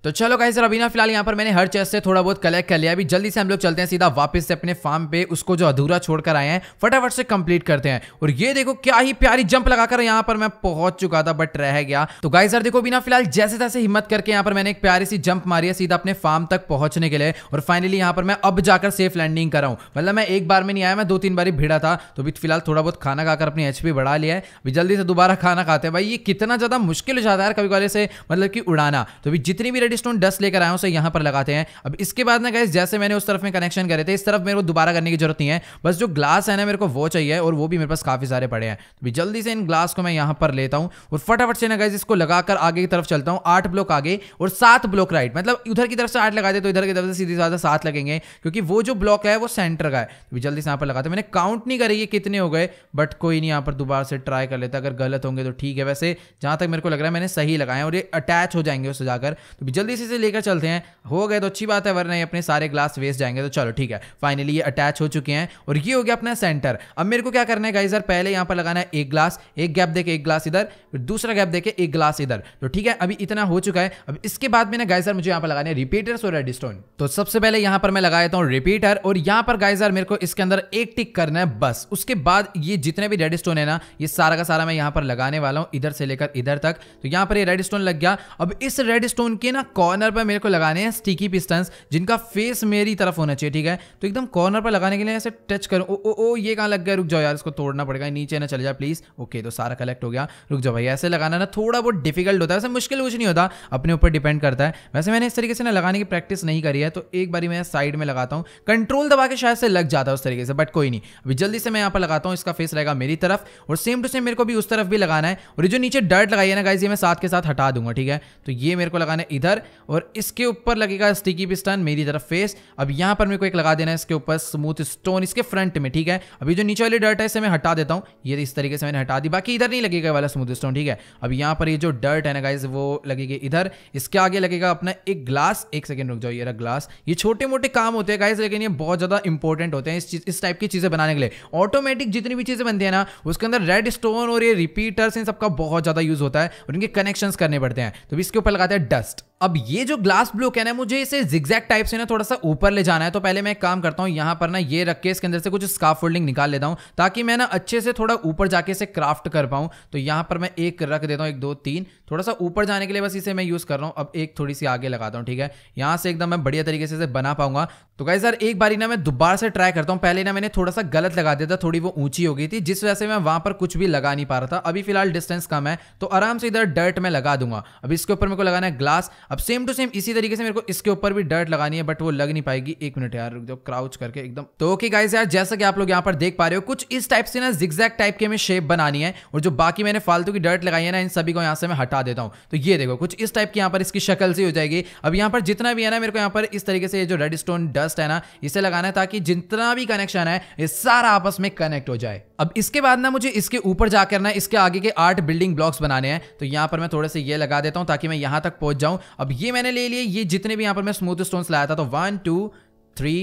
तो चलो सर अभी ना फिलहाल यहाँ पर मैंने हर चेस्ट से थोड़ा बहुत कलेक्ट कर लिया अभी जल्दी से हम लोग चलते हैं सीधा वापस से अपने फार्म पे उसको जो अधूरा छोड़कर आए हैं फटाफट से कंप्लीट करते हैं और ये देखो क्या ही प्यारी जंप लगाकर यहाँ पर मैं पहुंच चुका था बट रह गया तो गाई सर देखो बिना फिलहाल जैसे तैसे हिम्मत करके यहाँ पर मैंने एक प्यारी सी जंप मारी है सीधा अपने फार्म तक पहुंचने के लिए और फाइनली यहाँ पर मैं अब जाकर सेफ लैंडिंग कर रहा हूँ मतलब मैं एक बार में नहीं आया मैं दो तीन बार भिड़ा था तो अभी फिलहाल थोड़ा बहुत खाना खाकर अपनी एच बढ़ा लिया है अभी जल्दी से दोबारा खाना खाते हैं भाई ये कितना ज्यादा मुश्किल हो जाता है कभी वाले से मतलब की उड़ाना तो अभी जितनी भी रेडी रेडस्टोन डस्ट लेकर आया हूं उसे यहाँ पर लगाते हैं अब इसके बाद ना गैस जैसे मैंने उस तरफ में कनेक्शन करे थे इस तरफ मेरे को दोबारा करने की जरूरत नहीं है बस जो ग्लास है ना मेरे को वो चाहिए और वो भी मेरे पास काफ़ी सारे पड़े हैं तो जल्दी से इन ग्लास को मैं यहां पर लेता हूं और फटाफट से ना गैस इसको लगाकर आगे की तरफ चलता हूं आठ ब्लॉक आगे और सात ब्लॉक राइट मतलब उधर की तरफ से आठ लगाते तो इधर की तरफ से सीधी साधा सात लगेंगे क्योंकि वो जो ब्लॉक है वो सेंटर का है तो जल्दी से यहां पर लगाते मैंने काउंट नहीं करेगी कितने हो गए बट कोई नहीं यहां पर दोबारा से ट्राई कर लेता अगर गलत होंगे तो ठीक है वैसे जहां तक मेरे को लग रहा है मैंने सही लगाया और ये अटैच हो जाएंगे उससे जाकर तो जल्दी जल्दी से इसे लेकर चलते हैं हो गए तो अच्छी बात है वरना ये अपने सारे ग्लास वेस्ट जाएंगे तो चलो ठीक है फाइनली ये अटैच हो चुके हैं और ये हो गया अपना सेंटर अब मेरे को क्या करना है गाइज सर पहले यहाँ पर लगाना है एक ग्लास एक गैप देके एक ग्लास इधर फिर दूसरा गैप देके एक ग्लास इधर तो ठीक है अभी इतना हो चुका है अब इसके बाद में ना गाइजर मुझे यहाँ पर लगाना है रिपीटर्स और एडिस्टोन तो सबसे पहले यहाँ पर मैं लगा देता हूँ रिपीटर और यहाँ पर गाइजर मेरे को इसके अंदर एक टिक करना है बस उसके बाद ये जितने भी रेड स्टोन है ना ये सारा का सारा मैं यहाँ पर लगाने वाला हूँ इधर से लेकर इधर तक तो यहाँ पर ये रेड स्टोन लग गया अब इस रेड स्टोन के ना ना कॉर्नर पर मेरे को लगाने हैं स्टिकी पिस्टन्स जिनका फेस मेरी तरफ होना चाहिए ठीक है तो एकदम कॉर्नर पर लगाने के लिए ऐसे टच करूँ ओ ओ ओ ये कहाँ लग गया रुक जाओ यार इसको तोड़ना पड़ेगा नीचे ना चले जाए प्लीज़ ओके तो सारा कलेक्ट हो गया रुक जाओ भाई ऐसे लगाना ना थोड़ा बहुत डिफिकल्ट होता है वैसे मुश्किल कुछ नहीं होता अपने ऊपर डिपेंड करता है वैसे मैंने इस तरीके से ना लगाने की प्रैक्टिस नहीं करी है तो एक बार मैं साइड में लगाता हूँ कंट्रोल दबा के शायद से लग जाता है उस तरीके से बट कोई नहीं अभी जल्दी से मैं यहाँ पर लगाता हूँ इसका फेस रहेगा मेरी तरफ और सेम टू सेम मेरे को भी उस तरफ भी लगाना है और जो नीचे डर्ट लगाइए ना गाइज ये मैं साथ के साथ हटा दूंगा ठीक है तो ये मेरे को लगाना इधर ऊपर और इसके ऊपर लगेगा स्टिकी पिस्टन मेरी तरफ फेस अब यहां पर मेरे को एक लगा देना है इसके ऊपर स्मूथ स्टोन इसके फ्रंट में ठीक है अभी जो नीचे वाली डर्ट है इसे मैं हटा देता हूं ये इस तरीके से मैंने हटा दी बाकी इधर नहीं लगेगा वाला स्मूथ स्टोन ठीक है अब यहां पर ये जो डर्ट है ना गाइज वो लगेगी इधर इसके आगे लगेगा अपना एक ग्लास एक सेकेंड रुक जाओ ये ग्लास ये छोटे मोटे काम होते हैं गाइज लेकिन ये बहुत ज़्यादा इंपॉर्टेंट होते हैं इस टाइप की चीज़ें बनाने के लिए ऑटोमेटिक जितनी भी चीज़ें बनती है ना उसके अंदर रेड स्टोन और ये रिपीटर्स इन सबका बहुत ज़्यादा यूज़ होता है और इनके कनेक्शन करने पड़ते हैं तो इसके ऊपर लगाते हैं डस्ट अब ये जो ग्लास ब्लू कैन है मुझे इसे जिग्जैक्ट टाइप से ना थोड़ा सा ऊपर ले जाना है तो पहले मैं एक काम करता हूँ यहाँ पर ना ये रख के इसके अंदर से कुछ स्काफ फोल्डिंग निकाल लेता हूँ ताकि मैं ना अच्छे से थोड़ा ऊपर जाके इसे क्राफ्ट कर पाऊँ तो यहाँ पर मैं एक रख देता हूँ एक दो तीन थोड़ा सा ऊपर जाने के लिए बस इसे मैं यूज़ कर रहा हूँ अब एक थोड़ी सी आगे लगाता हूँ ठीक है यहाँ से एकदम मैं बढ़िया तरीके से इसे बना पाऊंगा तो कहीं सर एक बारी ना मैं दोबारा से ट्राई करता हूँ पहले ना मैंने थोड़ा सा गलत लगा दिया था थोड़ी वो ऊंची हो गई थी जिस वजह से मैं वहाँ पर कुछ भी लगा नहीं पा रहा था अभी फिलहाल डिस्टेंस कम है तो आराम से इधर डर्ट में लगा दूंगा अब इसके ऊपर मेरे को लगाना है ग्लास अब सेम टू सेम इसी तरीके से मेरे को इसके ऊपर भी डर्ट लगानी है बट वो लग नहीं पाएगी एक मिनट यार रुक जाओ क्राउच करके एकदम तो ओके गाइस यार जैसा कि आप लोग यहाँ पर देख पा रहे हो कुछ इस टाइप से ना जिक्जैक टाइप की हमें शेप बनानी है और जो बाकी मैंने फालतू की डर्ट लगाई है ना इन सभी को यहाँ से मैं हटा देता हूँ तो ये देखो कुछ इस टाइप की यहाँ पर इसकी शक्ल सी हो जाएगी अब यहाँ पर जितना भी है ना मेरे को यहाँ पर इस तरीके से जो रेड स्टोन डस्ट है ना इसे लगाना है ताकि जितना भी कनेक्शन है ये सारा आपस में कनेक्ट हो जाए अब इसके बाद ना मुझे इसके ऊपर जा करना है इसके आगे के आठ बिल्डिंग ब्लॉक्स बनाने हैं तो यहाँ पर मैं थोड़े से ये लगा देता हूँ ताकि मैं यहाँ तक पहुँच जाऊँ अब ये मैंने ले लिए ये जितने भी यहाँ पर मैं स्मूथ स्टोन्स लाया था तो one two three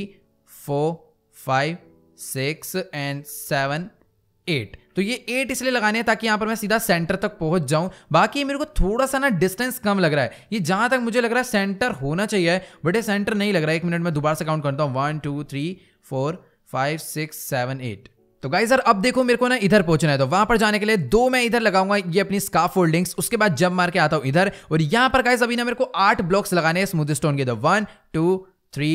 four five six and seven eight तो ये एट इसलिए लगाने हैं ताकि यहाँ पर मैं सीधा सेंटर तक पहुँच जाऊँ बाकी मेरे को थोड़ा सा ना डिस्टेंस कम लग रहा है ये जहाँ तक मुझे लग रहा है सेंटर होना चाहिए बट ये सेंटर नहीं लग रहा है एक मिनट में दोबारा से काउंट करता हूँ one two three four five six seven eight तो गाइज सर अब देखो मेरे को ना इधर पहुंचना है तो वहां पर जाने के लिए दो मैं इधर लगाऊंगा ये अपनी स्काफ होल्डिंग्स उसके बाद जब मार के आता हूं इधर और यहां पर गाइज अभी ना मेरे को आठ ब्लॉक्स लगाने हैं स्मूथ स्टोन के तो one two three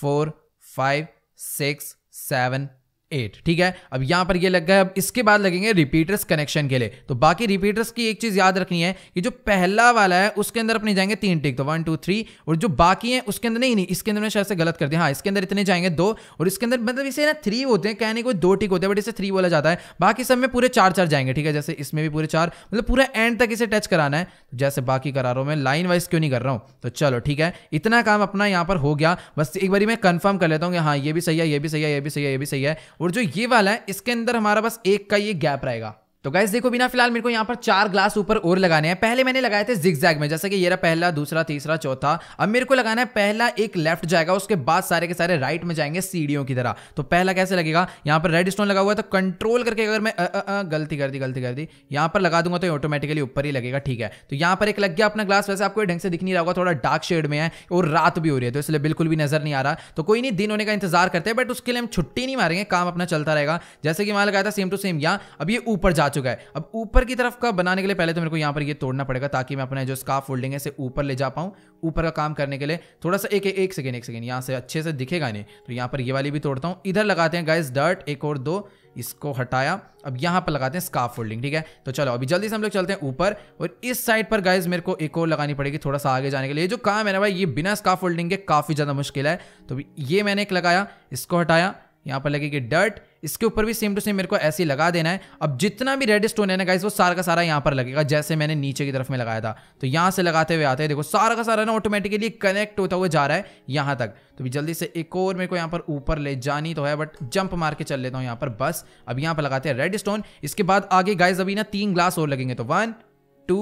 four five six seven eight ठीक है अब यहां पर ये लग गया अब इसके बाद लगेंगे रिपीटर्स कनेक्शन के लिए तो बाकी रिपीटर्स की एक चीज़ याद रखनी है कि जो पहला वाला है उसके अंदर अपने जाएंगे तीन टिक तो वन टू थ्री और जो बाकी है उसके अंदर नहीं नहीं इसके अंदर शायद से गलत कर दिया हाँ इसके अंदर इतने जाएंगे दो और इसके अंदर मतलब इसे ना थ्री होते हैं कहने को दो टिक होते हैं बट इसे थ्री बोला जाता है बाकी सब में पूरे चार चार जाएंगे ठीक है जैसे इसमें भी पूरे चार मतलब पूरा एंड तक इसे टच कराना है जैसे बाकी करा रहा हूँ मैं लाइन वाइज क्यों नहीं कर रहा हूँ तो चलो ठीक है इतना काम अपना यहाँ पर हो गया बस एक बार मैं कन्फर्म कर लेता हूँ कि हाँ ये भी सही है ये भी सही है ये भी सही है ये भी सही है और जो ये वाला है इसके अंदर हमारा बस एक का ये गैप रहेगा तो गैस देखो बिना फिलहाल मेरे को यहाँ पर चार ग्लास ऊपर और लगाने हैं पहले मैंने लगाए थे जिग में जैसे कि ये रहा पहला दूसरा तीसरा चौथा अब मेरे को लगाना है पहला एक लेफ्ट जाएगा उसके बाद सारे के सारे राइट में जाएंगे सीढ़ियों की तरह तो पहला कैसे लगेगा यहाँ पर रेड स्टोन लगा हुआ है तो कंट्रोल करके अगर मैं अ, अ, अ, गलती कर दी गलती कर दी यहाँ पर लगा दूंगा तो ऑटोमेटिकली ऊपर ही लगेगा ठीक है तो यहाँ पर एक लग गया अपना ग्लास वैसे आपको ढंग से दिख नहीं रहा होगा थोड़ा डार्क शेड में है और रात भी हो रही है तो इसलिए बिल्कुल भी नजर नहीं आ रहा तो कोई नहीं दिन होने का इंतजार करते हैं बट उसके लिए हम छुट्टी नहीं मारेंगे काम अपना चलता रहेगा जैसे कि वहाँ लगाया था सेम टू सेम यहाँ अब ये ऊपर जा चुका है अब ऊपर की तरफ का बनाने के लिए पहले तो मेरे को यहाँ पर ये तोड़ना पड़ेगा ताकि मैं अपना जो स्काफ फोल्डिंग है इसे ऊपर ले जा पाऊँ ऊपर का काम करने के लिए थोड़ा सा एक एक सेकेंड एक सेकेंड यहाँ से अच्छे से दिखेगा नहीं तो यहाँ पर ये वाली भी तोड़ता हूँ इधर लगाते हैं गैस डर्ट एक और दो इसको हटाया अब यहाँ पर लगाते हैं स्काफ फोल्डिंग ठीक है तो चलो अभी जल्दी से हम लोग चलते हैं ऊपर और इस साइड पर गाइज मेरे को एक और लगानी पड़ेगी थोड़ा सा आगे जाने के लिए जो काम है ना भाई ये बिना स्काफ फोल्डिंग के काफ़ी ज़्यादा मुश्किल है तो ये मैंने एक लगाया इसको हटाया यहाँ पर लगेगी डर्ट इसके ऊपर भी सेम टू सेम मेरे को ऐसे ही लगा देना है अब जितना भी रेड स्टोन है ना गाइस वो सारा का सारा यहाँ पर लगेगा जैसे मैंने नीचे की तरफ में लगाया था तो यहाँ से लगाते हुए आते हैं देखो सारा का सारा ना ऑटोमेटिकली कनेक्ट होता हुआ जा रहा है यहाँ तक तो भी जल्दी से एक और मेरे को यहाँ पर ऊपर ले जानी तो है बट जंप मार के चल लेता हूँ यहाँ पर बस अब यहाँ पर लगाते हैं रेड स्टोन इसके बाद आगे गाइज अभी ना तीन ग्लास और लगेंगे तो वन टू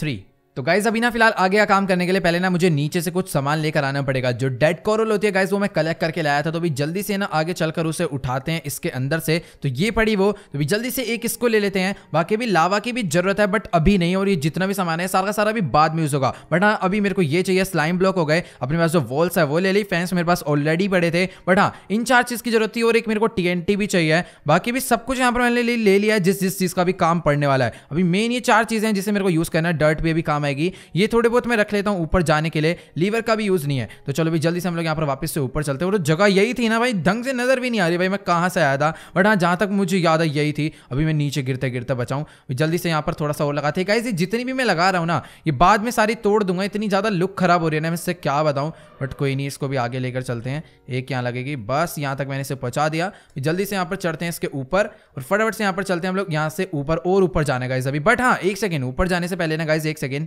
थ्री तो गाइज अभी ना फिलहाल आगे गया काम करने के लिए पहले ना मुझे नीचे से कुछ सामान लेकर आना पड़ेगा जो डेड कॉरल होती है गाइज वो मैं कलेक्ट करके लाया था तो अभी जल्दी से ना आगे चलकर उसे उठाते हैं इसके अंदर से तो ये पड़ी वो तो अभी जल्दी से एक इसको ले लेते हैं बाकी भी लावा की भी जरूरत है बट अभी नहीं और ये जितना भी सामान है सारा का सारा भी बाद में यूज होगा बट हाँ अभी मेरे को ये चाहिए स्लाइम ब्लॉक हो गए अपने पास जो वॉल्स है वो ले ली फैंस मेरे पास ऑलरेडी पड़े थे बट हाँ इन चार चीज की जरूरत थी और एक मेरे को टी भी चाहिए बाकी भी सब कुछ यहाँ पर मैंने ले लिया जिस जिस चीज का भी काम पड़ने वाला है अभी मेन ये चार चीजें जिसे मेरे को यूज करना है डर्ट भी भी काम आएगी ये थोड़े बहुत मैं रख लेता हूँ ऊपर जाने के लिए लीवर का भी यूज़ नहीं है तो चलो भाई जल्दी से हम लोग यहाँ पर वापस से ऊपर चलते हैं और जगह यही थी ना भाई ढंग से नज़र भी नहीं आ रही भाई मैं कहाँ से आया था बट हाँ जहाँ तक मुझे याद है यही थी अभी मैं नीचे गिरते गिरते बचाऊँ जल्दी से यहाँ पर थोड़ा सा और लगाते हैं गाइज जितनी भी मैं लगा रहा हूँ ना ये बाद में सारी तोड़ दूंगा इतनी ज़्यादा लुक खराब हो रही है ना मैं इससे क्या बताऊँ बट कोई नहीं इसको भी आगे लेकर चलते हैं एक यहाँ लगेगी बस यहाँ तक मैंने इसे पहुँचा दिया जल्दी से यहाँ पर चढ़ते हैं इसके ऊपर और फटाफट से यहाँ पर चलते हैं हम लोग यहाँ से ऊपर और ऊपर जाने गाइज अभी बट हाँ एक सेकेंड ऊपर जाने से पहले ना गाइज एक सेकेंड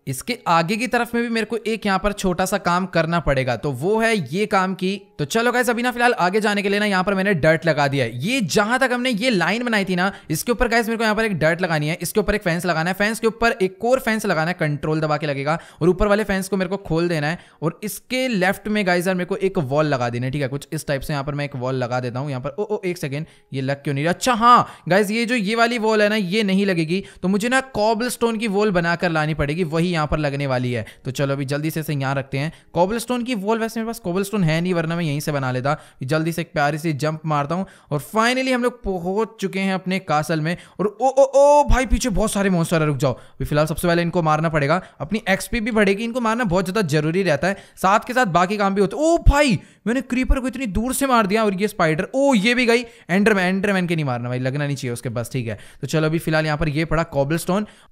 इसके आगे की तरफ में भी मेरे को एक यहाँ पर छोटा सा काम करना पड़ेगा तो वो है ये काम की तो चलो गाइस अभी ना फिलहाल आगे जाने के लिए ना यहाँ पर मैंने डर्ट लगा दिया है ये जहां तक हमने ये लाइन बनाई थी ना इसके ऊपर गाइस मेरे को यहाँ पर एक डर्ट लगानी है इसके ऊपर एक फेंस लगाना है फेंस के ऊपर एक और फेंस लगाना है कंट्रोल दबा के लगेगा और ऊपर वाले फेंस को मेरे को खोल देना है और इसके लेफ्ट में गाइस यार मेरे को एक वॉल लगा देना है ठीक है कुछ इस टाइप से यहाँ पर मैं एक वॉल लगा देता हूँ यहाँ पर ओ ओ एक सेकेंड ये लग क्यों नहीं रहा अच्छा हाँ गाइज ये जो ये वाली वॉल है ना ये नहीं लगेगी तो मुझे ना कॉबल की वॉल बनाकर लानी पड़ेगी वही ही यहाँ पर लगने वाली है तो चलो अभी जल्दी से इसे यहाँ रखते हैं कोबल की वॉल वैसे मेरे पास कोबल है नहीं वरना मैं यहीं से बना लेता जल्दी से एक प्यारी सी जंप मारता हूँ और फाइनली हम लोग पहुँच चुके हैं अपने कासल में और ओ ओ ओ भाई पीछे बहुत सारे मॉन्स्टर रुक जाओ अभी फिलहाल सबसे पहले इनको मारना पड़ेगा अपनी एक्सपी भी बढ़ेगी इनको मारना बहुत ज़्यादा जरूरी रहता है साथ के साथ बाकी काम भी होते ओ भाई मैंने क्रीपर को इतनी दूर से मार दिया और ये स्पाइडर ओ ये भी गई एंडरमैन एंडरमैन के नहीं मारना भाई लगना नहीं चाहिए उसके बस ठीक है तो चलो अभी फिलहाल यहाँ पर ये पड़ा कॉबल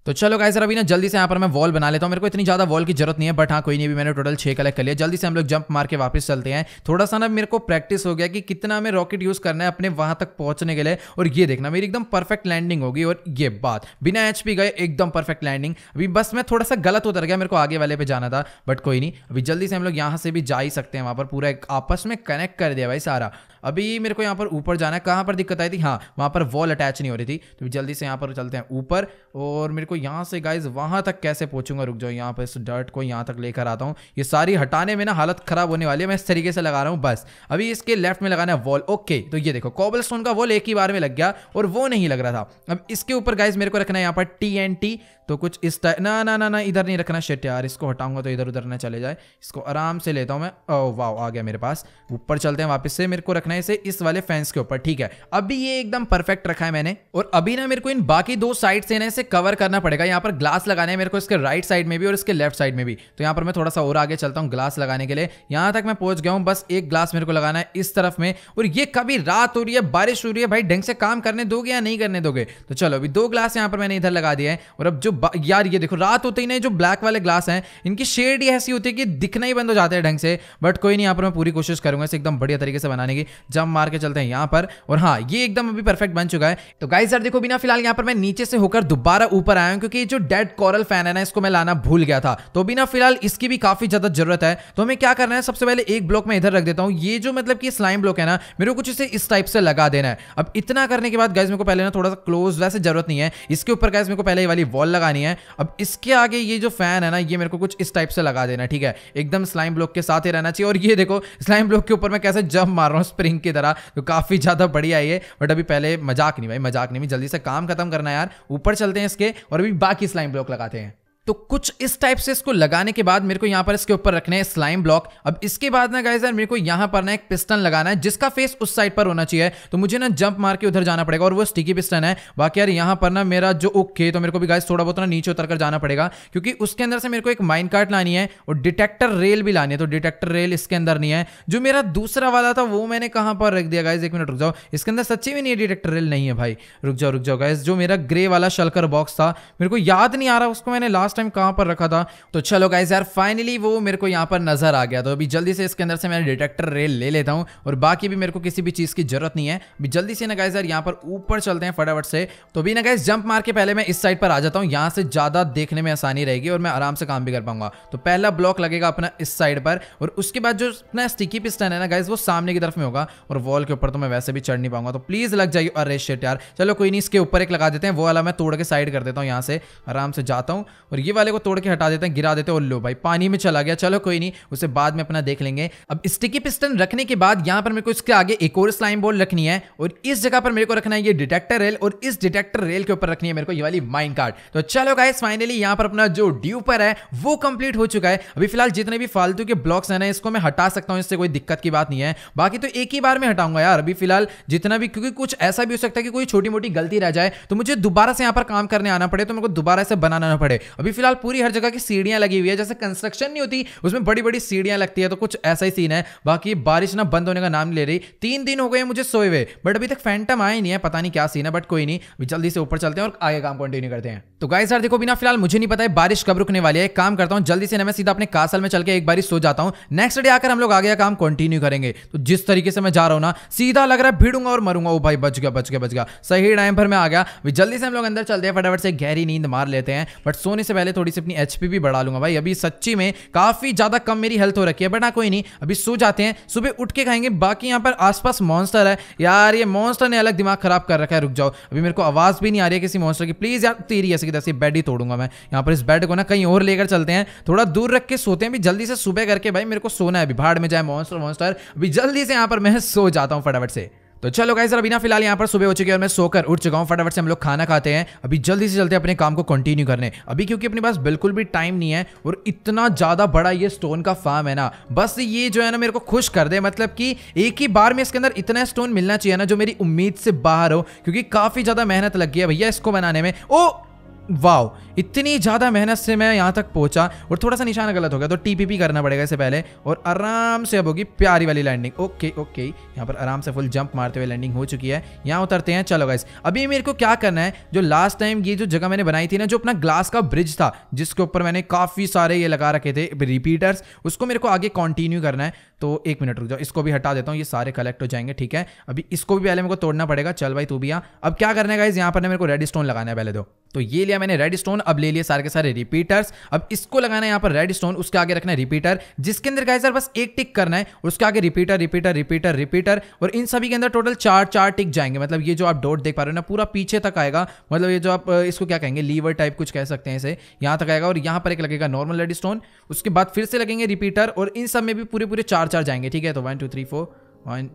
तो चलो गाइस अभी ना जल्दी से यहाँ पर मैं वॉल बना बना लेता हूँ मेरे को इतनी ज़्यादा वॉल की जरूरत नहीं है बट हाँ कोई नहीं भी मैंने टोटल छः कलेक्ट कर लिया जल्दी से हम लोग जंप मार के वापस चलते हैं थोड़ा सा ना मेरे को प्रैक्टिस हो गया कि कितना हमें रॉकेट यूज़ करना है अपने वहां तक पहुंचने के लिए और ये देखना मेरी एकदम परफेक्ट लैंडिंग होगी और ये बात बिना एच गए एकदम परफेक्ट लैंडिंग अभी बस मैं थोड़ा सा गलत उतर गया मेरे को आगे वाले पे जाना था बट कोई नहीं अभी जल्दी से हम लोग यहाँ से भी जा ही सकते हैं वहां पर पूरा आपस में कनेक्ट कर दिया भाई सारा अभी मेरे को यहाँ पर ऊपर जाना है कहाँ पर दिक्कत आई थी हाँ वहाँ पर वॉल अटैच नहीं हो रही थी तो जल्दी से यहाँ पर चलते हैं ऊपर और मेरे को यहाँ से गाइज वहाँ तक कैसे पहुँचूंगा रुक जाओ यहाँ पर इस डर्ट को यहाँ तक लेकर आता हूँ ये सारी हटाने में ना हालत ख़राब होने वाली है मैं इस तरीके से लगा रहा हूँ बस अभी इसके लेफ्ट में लगाना है वॉल ओके तो ये देखो कॉबल का वॉल एक ही बार में लग गया और वो नहीं लग रहा था अब इसके ऊपर गाइज मेरे को रखना है यहाँ पर टी एन टी तो कुछ इस टाइप ना ना ना ना इधर नहीं रखना शेट यार इसको हटाऊंगा तो इधर उधर ना चले जाए इसको आराम से लेता हूँ मैं ओ वाओ आ गया मेरे पास ऊपर चलते हैं वापस से मेरे को रखना है इसे इस वाले फैंस के ऊपर ठीक है अभी ये एकदम परफेक्ट रखा है मैंने और अभी ना मेरे को इन बाकी दो साइड से ना इसे कवर करना पड़ेगा यहाँ पर ग्लास लगाने मेरे को इसके राइट साइड में भी और इसके लेफ्ट साइड में भी तो यहाँ पर मैं थोड़ा सा और आगे चलता हूँ ग्लास लगाने के लिए यहाँ तक मैं पहुंच गया हूँ बस एक ग्लास मेरे को लगाना है इस तरफ में और ये कभी रात हो रही है बारिश हो रही है भाई ढंग से काम करने दोगे या नहीं करने दोगे तो चलो अभी दो ग्लास यहाँ पर मैंने इधर लगा दिया है और अब जो यार ये देखो रात होते ही नहीं जो ब्लैक वाले ग्लास हैं इनकी शेड ही ऐसी होती है कि दिखना ही बंद हो जाते हैं ढंग से बट कोई नहीं यहाँ पर मैं पूरी कोशिश करूंगा इसे एकदम बढ़िया तरीके से बनाने की जब मार के चलते हैं यहाँ पर और हाँ ये एकदम अभी परफेक्ट बन चुका है तो गाइस यार देखो बिना फिलहाल यहाँ पर मैं नीचे से होकर दोबारा ऊपर आया हूँ क्योंकि जो डेड कॉरल फैन है ना इसको मैं लाना भूल गया था तो बिना फिलहाल इसकी भी काफी ज्यादा जरूरत है तो हमें क्या करना है सबसे पहले एक ब्लॉक में इधर रख देता हूँ ये जो मतलब कि स्लाइम ब्लॉक है ना मेरे को कुछ इसे इस टाइप से लगा देना है अब इतना करने के बाद गाइज मेरे को पहले ना थोड़ा सा क्लोज वैसे जरूरत नहीं है इसके ऊपर गाइज मेरे को पहले वाली वॉल लगा लगानी है अब इसके आगे ये जो फैन है ना ये मेरे को कुछ इस टाइप से लगा देना ठीक है एकदम स्लाइम ब्लॉक के साथ ही रहना चाहिए और ये देखो स्लाइम ब्लॉक के ऊपर मैं कैसे जंप मार रहा हूँ स्प्रिंग की तरह तो काफ़ी ज़्यादा बढ़िया ये बट अभी पहले मजाक नहीं भाई मजाक नहीं जल्दी से काम खत्म करना यार ऊपर चलते हैं इसके और अभी बाकी स्लाइम ब्लॉक लगाते हैं तो कुछ इस टाइप से इसको लगाने के बाद मेरे को यहां पर इसके ऊपर रखने हैं स्लाइम ब्लॉक अब इसके बाद ना गाइजर मेरे को यहां पर ना एक पिस्टन लगाना है जिसका फेस उस साइड पर होना चाहिए तो मुझे ना जंप मार के उधर जाना पड़ेगा और वो स्टिकी पिस्टन है बाकी यार यहां पर ना मेरा जो ओके तो मेरे को भी गाइज थोड़ा बहुत ना नीचे उतर कर जाना पड़ेगा क्योंकि उसके अंदर से मेरे को एक माइंड कार्ट लानी है और डिटेक्टर रेल भी लानी है तो डिटेक्टर रेल इसके अंदर नहीं है जो मेरा दूसरा वाला था वो मैंने कहां पर रख दिया गाइज एक मिनट रुक जाओ इसके अंदर सच्ची भी नहीं है डिटेक्टर रेल नहीं है भाई रुक जाओ रुक जाओ गाइज जो मेरा ग्रे वाला शलकर बॉक्स था मेरे को याद नहीं आ रहा उसको मैंने लास्ट टाइम कहाँ पर रखा था तो चलो गाइज यार फाइनली वो मेरे को यहाँ पर नजर आ गया तो अभी जल्दी से इसके अंदर से मैं डिटेक्टर रेल ले लेता हूँ और बाकी भी मेरे को किसी भी चीज़ की जरूरत नहीं है अभी जल्दी से ना गाइज यार यहाँ पर ऊपर चलते हैं फटाफट से तो अभी ना गाइज जंप मार के पहले मैं इस साइड पर आ जाता हूँ यहाँ से ज़्यादा देखने में आसानी रहेगी और मैं आराम से काम भी कर पाऊंगा तो पहला ब्लॉक लगेगा अपना इस साइड पर और उसके बाद जो अपना स्टिकी पिस्टन है ना गाइज वो सामने की तरफ में होगा और वॉल के ऊपर तो मैं वैसे भी चढ़ नहीं पाऊंगा तो प्लीज़ लग जाइए अरे शेट यार चलो कोई नहीं इसके ऊपर एक लगा देते हैं वो वाला मैं तोड़ के साइड कर देता हूँ यहाँ से आराम से जाता हूँ और ये वाले को तोड़ के हटा देते हैं गिरा देते हैं और लो भाई पानी में चला गया चलो कोई नहीं उसे बाद में अपना देख लेंगे अब स्टिकी पिस्टन रखने के बाद यहाँ पर मेरे को इसके आगे एक और स्लाइम बोल रखनी है और इस जगह पर मेरे को रखना है ये डिटेक्टर रेल और इस डिटेक्टर रेल के ऊपर रखनी है मेरे को ये वाली माइंड कार्ड तो चलो गाइस फाइनली यहाँ पर अपना जो ड्यूपर है वो कंप्लीट हो चुका है अभी फिलहाल जितने भी फालतू के ब्लॉक्स हैं ना इसको मैं हटा सकता हूँ इससे कोई दिक्कत की बात नहीं है बाकी तो एक ही बार में हटाऊंगा यार अभी फिलहाल जितना भी क्योंकि कुछ ऐसा भी हो सकता है कि कोई छोटी मोटी गलती रह जाए तो मुझे दोबारा से यहाँ पर काम करने आना पड़े तो मेरे को दोबारा से बनाना पड़े अभी फिलहाल पूरी हर जगह की सीढ़ियां लगी हुई है जैसे कंस्ट्रक्शन नहीं होती उसमें बड़ी बड़ी सीढ़ियां लगती है तो कुछ ऐसा ही सीन है बाकी बारिश ना बंद होने का नाम ले रही तीन दिन हो गए मुझे सोए हुए बट अभी तक फैंटम आए नहीं है पता नहीं क्या सीन है बट कोई नहीं जल्दी से ऊपर चलते हैं और आगे काम कंटिन्यू करते हैं तो गाय सर देखो बिना फिलहाल मुझे नहीं पता है बारिश कब रुकने वाली है एक काम करता हूँ जल्दी से ना मैं सीधा अपने कासल में चल के एक बार सो जाता हूँ नेक्स्ट डे आकर हम लोग आगे काम कंटिन्यू करेंगे तो जिस तरीके से मैं जा रहा हूँ ना सीधा लग रहा है भिड़ूंगा और मरूंगा वो भाई बच गया बच गया बच गया सही टाइम पर मैं आ गया जल्दी से हम लोग अंदर चलते हैं फटाफट से गहरी नींद मार लेते हैं बट सोने से पहले थोड़ी सी अपनी एच भी बढ़ा लूंगा भाई अभी सच्ची में काफ़ी ज़्यादा कम मेरी हेल्थ हो रखी है बट ना कोई नहीं अभी सो जाते हैं सुबह उठ के खाएंगे बाकी यहाँ पर आसपास मॉन्स्टर है यार ये मॉन्स्टर ने अलग दिमाग खराब कर रखा है रुक जाओ अभी मेरे को आवाज़ भी नहीं आ रही है किसी मॉन्स्टर की प्लीज़ यार तेरी ऐसी की तैसे बेड ही तोड़ूंगा मैं यहाँ पर इस बेड को ना कहीं और लेकर चलते हैं थोड़ा दूर रख के सोते हैं अभी जल्दी से सुबह करके भाई मेरे को सोना है अभी भाड़ में जाए मॉन्स्टर वॉन्स्टर अभी जल्दी से यहाँ पर मैं सो जाता हूँ फटाफट से तो चलो गाइस अभी ना फिलहाल यहाँ पर सुबह हो चुकी है और मैं सोकर उठ चुका हूँ फटाफट से हम लोग खाना खाते हैं अभी जल्दी से जल्दी अपने काम को कंटिन्यू करने अभी क्योंकि अपने पास बिल्कुल भी टाइम नहीं है और इतना ज़्यादा बड़ा ये स्टोन का फार्म है ना बस ये जो है ना मेरे को खुश कर दे मतलब कि एक ही बार में इसके अंदर इतना स्टोन मिलना चाहिए ना जो मेरी उम्मीद से बाहर हो क्योंकि काफ़ी ज़्यादा मेहनत लग गई है भैया इसको बनाने में ओ वाओ इतनी ज़्यादा मेहनत से मैं यहाँ तक पहुँचा और थोड़ा सा निशाना गलत हो गया तो टीपीपी करना पड़ेगा इससे पहले और आराम से अब होगी प्यारी वाली लैंडिंग ओके ओके यहाँ पर आराम से फुल जंप मारते हुए लैंडिंग हो चुकी है यहाँ उतरते हैं चलो गाइस अभी मेरे को क्या करना है जो लास्ट टाइम ये जो जगह मैंने बनाई थी ना जो अपना ग्लास का ब्रिज था जिसके ऊपर मैंने काफ़ी सारे ये लगा रखे थे रिपीटर्स उसको मेरे को आगे कॉन्टिन्यू करना है तो एक मिनट रुक जाओ इसको भी हटा देता हूँ ये सारे कलेक्ट हो जाएंगे ठीक है अभी इसको भी पहले मेरे को तोड़ना पड़ेगा चल भाई तू भी यहाँ अब क्या करना है गाइज यहाँ पर मेरे को रेड स्टोन लगाना है पहले तो तो ये लिया मैंने रेड स्टोन अब ले लिए सारे के सारे रिपीटर्स अब इसको लगाना है यहाँ पर रेड स्टोन उसके आगे रखना है रिपीटर जिसके अंदर गाइज बस एक टिक करना है उसके आगे रिपीटर रिपीटर रिपीटर रिपीटर और इन सभी के अंदर टोटल चार चार टिक जाएंगे मतलब ये जो आप डॉट देख पा रहे हो ना पूरा पीछे तक आएगा मतलब ये जो आप इसको क्या कहेंगे लीवर टाइप कुछ कह सकते हैं इसे यहाँ तक आएगा और यहाँ पर एक लगेगा नॉर्मल रेड स्टोन उसके बाद फिर से लगेंगे रिपीटर और इन सब में भी पूरे पूरे चार चार जाएंगे ठीक है तो one two three four one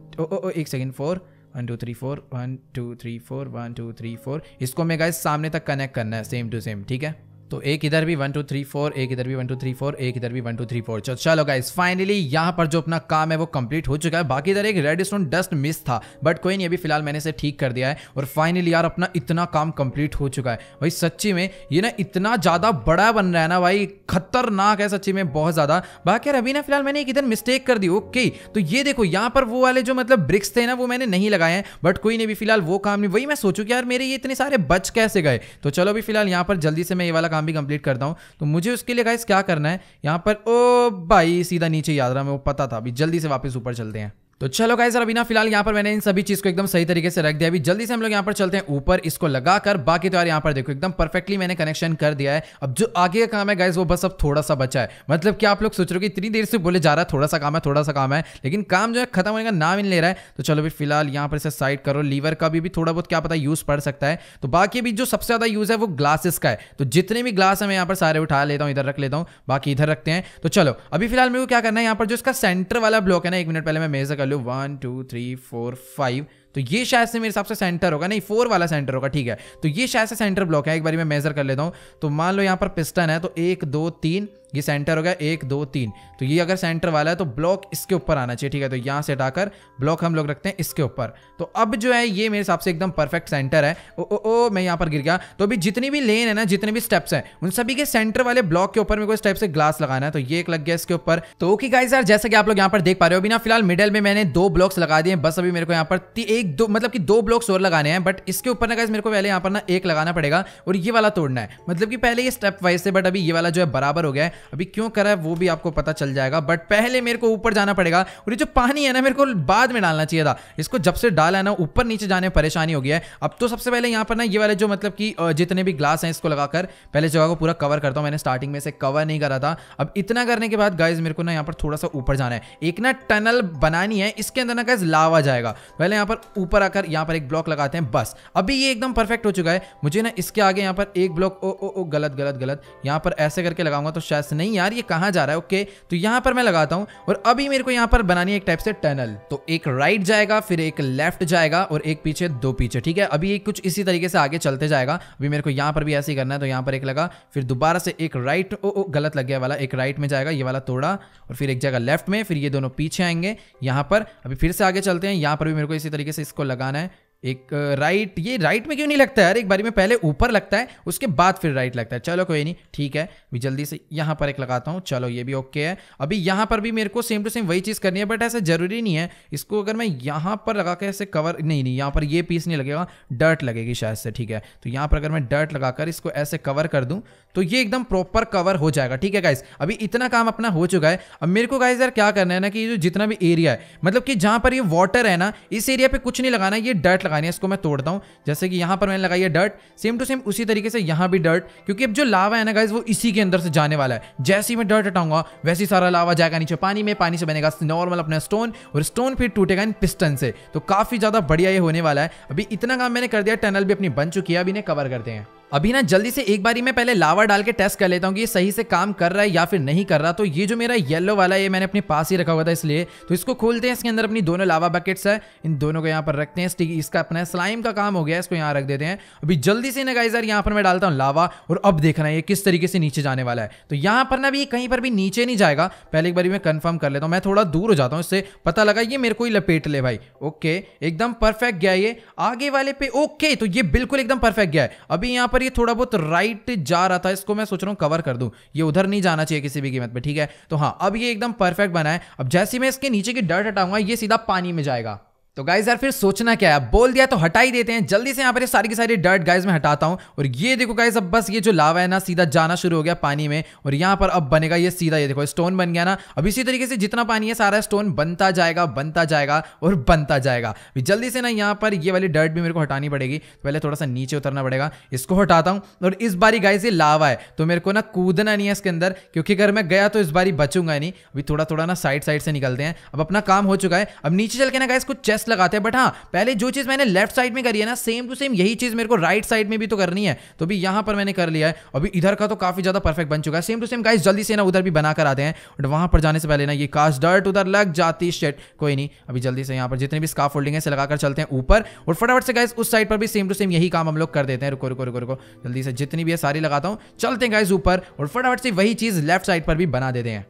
एक second four one two three four one two three four one two three four इसको मैं गाइस सामने तक कनेक्ट करना है सेम टू सेम ठीक है तो एक इधर भी वन टू थ्री फोर एक इधर भी वन टू थ्री फोर एक इधर भी वन टू थ्री फोर चलो गाइस फाइनली यहाँ पर जो अपना काम है वो कंप्लीट हो चुका है बाकी इधर एक रेड स्टोन डस्ट मिस था बट कोई नहीं अभी फिलहाल मैंने इसे ठीक कर दिया है और फाइनली यार अपना इतना काम कंप्लीट हो चुका है भाई सच्ची में ये ना इतना ज़्यादा बड़ा बन रहा है ना भाई खतरनाक है सच्ची में बहुत ज़्यादा बाकी यार अभी ना फिलहाल मैंने एक इधर मिस्टेक कर दी ओके तो ये देखो यहाँ पर वो वाले जो मतलब ब्रिक्स थे ना वो मैंने नहीं लगाए हैं बट कोई नहीं अभी फिलहाल वो काम नहीं वही मैं सोचू कि यार मेरे ये इतने सारे बच कैसे गए तो चलो अभी फिलहाल यहाँ पर जल्दी से मैं ये वाला काम भी कंप्लीट करता हूँ तो मुझे उसके लिए गाइस क्या करना है यहाँ पर ओ भाई सीधा नीचे याद रहा मैं वो पता था अभी जल्दी से वापस ऊपर चलते हैं तो चलो गाइस अभी ना फिलहाल यहाँ पर मैंने इन सभी चीज को एकदम सही तरीके से रख दिया अभी जल्दी से हम लोग यहाँ पर चलते हैं ऊपर इसको लगाकर बाकी तो यार यहाँ पर देखो एकदम परफेक्टली मैंने कनेक्शन कर दिया है अब जो आगे का काम है गाइज वो बस अब थोड़ा सा बचा है मतलब कि आप लोग सोच रहे हो कि इतनी देर से बोले जा रहा है थोड़ा सा काम है थोड़ा सा काम है लेकिन काम जो है खत्म होने का नाम ही ले रहा है तो चलो अभी फिलहाल यहाँ पर इसे साइड करो लीवर का भी, भी थोड़ा बहुत क्या पता यूज पड़ सकता है तो बाकी भी जो सबसे ज्यादा यूज है वो ग्लासेस का है तो जितने भी ग्लास है मैं यहाँ पर सारे उठा लेता हूँ इधर रख लेता हूँ बाकी इधर रखते हैं तो चलो अभी फिलहाल मेरे को क्या करना है यहाँ पर जो इसका सेंटर वाला ब्लॉक है ना एक मिनट पहले मैं मेजर कर लो one two three four five तो ये शायद से मेरे हिसाब से सेंटर होगा नहीं फोर वाला सेंटर होगा ठीक है तो ये शायद से सेंटर ब्लॉक है एक बार मैं मेजर कर लेता हूँ तो मान लो यहाँ पर पिस्टन है तो एक दो तीन ये सेंटर हो गया एक दो तीन तो ये अगर सेंटर वाला है तो ब्लॉक इसके ऊपर आना चाहिए ठीक है तो यहाँ से हटाकर ब्लॉक हम लोग रखते हैं इसके ऊपर तो अब जो है ये मेरे हिसाब से एकदम परफेक्ट सेंटर है ओ ओ ओ मैं यहाँ पर गिर गया तो अभी जितनी भी लेन है ना जितने भी स्टेप्स हैं उन सभी के सेंटर वाले ब्लॉक के ऊपर मेरे को इस टाइप से ग्लास लगाना है तो ये एक लग गया इसके ऊपर तो ओके गाइस यार जैसे कि आप लोग यहाँ पर देख पा रहे हो अभी ना फिलहाल मिडल में मैंने दो ब्लॉक्स लगा दिए बस अभी मेरे को यहाँ पर एक दो मतलब कि दो ब्लॉक्स और लगाने हैं बट इसके ऊपर ना गाइस मेरे को पहले यहाँ पर ना एक लगाना पड़ेगा और ये वाला तोड़ना है मतलब कि पहले ये स्टेप वाइज से बट अभी ये वाला जो है बराबर हो गया है अभी क्यों करा है वो भी आपको पता चल जाएगा बट पहले मेरे को ऊपर जाना पड़ेगा और ये जो पानी है ना मेरे को बाद में डालना चाहिए था इसको जब से डाला है ना ऊपर नीचे जाने में परेशानी हो गया है अब तो सबसे पहले यहाँ पर ना ये वाले जो मतलब कि जितने भी ग्लास हैं इसको लगाकर पहले जगह को पूरा कवर करता हूँ मैंने स्टार्टिंग में इसे कवर नहीं करा था अब इतना करने के बाद गाइज मेरे को ना यहाँ पर थोड़ा सा ऊपर जाना है एक ना टनल बनानी है इसके अंदर ना गाइज लावा जाएगा पहले यहाँ पर ऊपर आकर यहाँ पर एक ब्लॉक लगाते हैं बस अभी ये एकदम परफेक्ट हो चुका है मुझे ना इसके आगे यहाँ पर एक ब्लॉक ओ ओ ओ गलत गलत गलत यहाँ पर ऐसे करके लगाऊंगा तो शायद नहीं यार ये कहाँ जा रहा है ओके तो यहां पर मैं लगाता हूं और अभी मेरे को यहां पर बनानी है एक टाइप से टनल तो एक राइट जाएगा फिर एक लेफ्ट जाएगा और एक पीछे दो पीछे ठीक है अभी कुछ इसी तरीके से आगे चलते जाएगा अभी मेरे को यहां पर भी ऐसे ही करना है तो यहां पर एक लगा फिर दोबारा से एक राइट ओ, ओ गलत लग गया वाला एक राइट में जाएगा ये वाला तोड़ा और फिर एक जगह लेफ्ट में फिर ये दोनों पीछे आएंगे यहां पर अभी फिर से आगे चलते हैं यहां पर भी मेरे को इसी तरीके से इसको लगाना है एक राइट ये राइट में क्यों नहीं लगता है यार एक बारी में पहले ऊपर लगता है उसके बाद फिर राइट लगता है चलो कोई नहीं ठीक है मैं जल्दी से यहाँ पर एक लगाता हूँ चलो ये भी ओके है अभी यहाँ पर भी मेरे को सेम टू सेम वही चीज़ करनी है बट ऐसा ज़रूरी नहीं है इसको अगर मैं यहाँ पर लगा के ऐसे कवर नहीं नहीं यहाँ पर ये पीस नहीं लगेगा डर्ट लगेगी शायद से ठीक है तो यहाँ पर अगर मैं डर्ट लगाकर इसको ऐसे कवर कर दूँ तो ये एकदम प्रॉपर कवर हो जाएगा ठीक है गाइज अभी इतना काम अपना हो चुका है अब मेरे को गाइज यार क्या करना है ना कि ये जो जितना भी एरिया है मतलब कि जहाँ पर ये वाटर है ना इस एरिया पे कुछ नहीं लगाना है ये डर्ट लगानी है इसको मैं तोड़ता हूँ जैसे कि यहाँ पर मैंने लगाई है डर्ट सेम टू सेम उसी तरीके से यहाँ भी डर्ट क्योंकि अब जो लावा है ना गाइज वो इसी के अंदर से जाने वाला है जैसे ही मैं डर्ट हटाऊंगा वैसे ही सारा लावा जाएगा नीचे पानी में पानी से बनेगा नॉर्मल अपना स्टोन और स्टोन फिर टूटेगा इन पिस्टन से तो काफ़ी ज़्यादा बढ़िया ये होने वाला है अभी इतना काम मैंने कर दिया टनल भी अपनी बन चुकी है अभी इन्हें कवर करते हैं अभी ना जल्दी से एक बारी मैं पहले लावा डाल के टेस्ट कर लेता हूँ कि ये सही से काम कर रहा है या फिर नहीं कर रहा तो ये जो मेरा येलो वाला ये मैंने अपने पास ही रखा हुआ था इसलिए तो इसको खोलते हैं इसके अंदर अपनी दोनों लावा बकेट्स है इन दोनों को यहाँ पर रखते हैं स्टिक इसका अपना स्लाइम का काम हो गया इसको यहाँ रख देते हैं अभी जल्दी से ना गाइजर यहाँ पर मैं डालता हूँ लावा और अब देखना ये किस तरीके से नीचे जाने वाला है तो यहाँ पर ना अभी कहीं पर भी नीचे नहीं जाएगा पहले एक बार मैं कन्फर्म कर लेता हूँ मैं थोड़ा दूर हो जाता हूँ इससे पता लगा ये मेरे को ही लपेट ले भाई ओके एकदम परफेक्ट गया ये आगे वाले पे ओके तो ये बिल्कुल एकदम परफेक्ट गया है अभी यहाँ पर ये थोड़ा बहुत राइट जा रहा था इसको मैं सोच रहा हूँ कवर कर दूँ ये उधर नहीं जाना चाहिए किसी भी कीमत पर ठीक है तो हाँ अब ये एकदम परफेक्ट बना है अब जैसे मैं इसके नीचे की डर्ट हटाऊंगा ये सीधा पानी में जाएगा तो गाइज यार फिर सोचना क्या है बोल दिया तो हटा ही देते हैं जल्दी से यहाँ पर सारी की सारी डर्ट गाइज मैं हटाता हूँ और ये देखो गाइज अब बस ये जो लावा है ना सीधा जाना शुरू हो गया पानी में और यहाँ पर अब बनेगा ये सीधा ये देखो स्टोन बन गया ना अब इसी तरीके से जितना पानी है सारा स्टोन बनता जाएगा बनता जाएगा और बनता जाएगा जल्दी से ना यहाँ पर ये वाली डर्ट भी मेरे को हटानी पड़ेगी तो पहले थोड़ा सा नीचे उतरना पड़ेगा इसको हटाता हूँ और इस बारी गाइज ये लावा है तो मेरे को ना कूदना नहीं है इसके अंदर क्योंकि अगर मैं गया तो इस बारी बचूंगा नहीं अभी थोड़ा थोड़ा ना साइड साइड से निकलते हैं अब अपना काम हो चुका है अब नीचे चल के ना गाइज कुछ चेस्ट टेस्ट लगाते हैं बट हाँ पहले जो चीज़ मैंने लेफ्ट साइड में करी है ना सेम टू सेम यही चीज़ मेरे को राइट साइड में भी तो करनी है तो अभी यहां पर मैंने कर लिया है अभी इधर का तो काफ़ी ज़्यादा परफेक्ट बन चुका है सेम टू सेम गाइस जल्दी से ना उधर भी बनाकर आते हैं बट वहां पर जाने से पहले ना ये कास्ट डर्ट उधर लग जाती शेट कोई नहीं अभी जल्दी से यहाँ पर जितने भी स्का फोल्डिंग है लगाकर चलते हैं ऊपर और फटाफट से गाइस उस साइड पर भी सेम टू सेम यही काम हम लोग कर देते हैं रुको रुको रुको रुको जल्दी से जितनी भी है सारी लगाता हूँ चलते हैं गाइस ऊपर और फटाफट से वही चीज़ लेफ्ट साइड पर भी बना देते हैं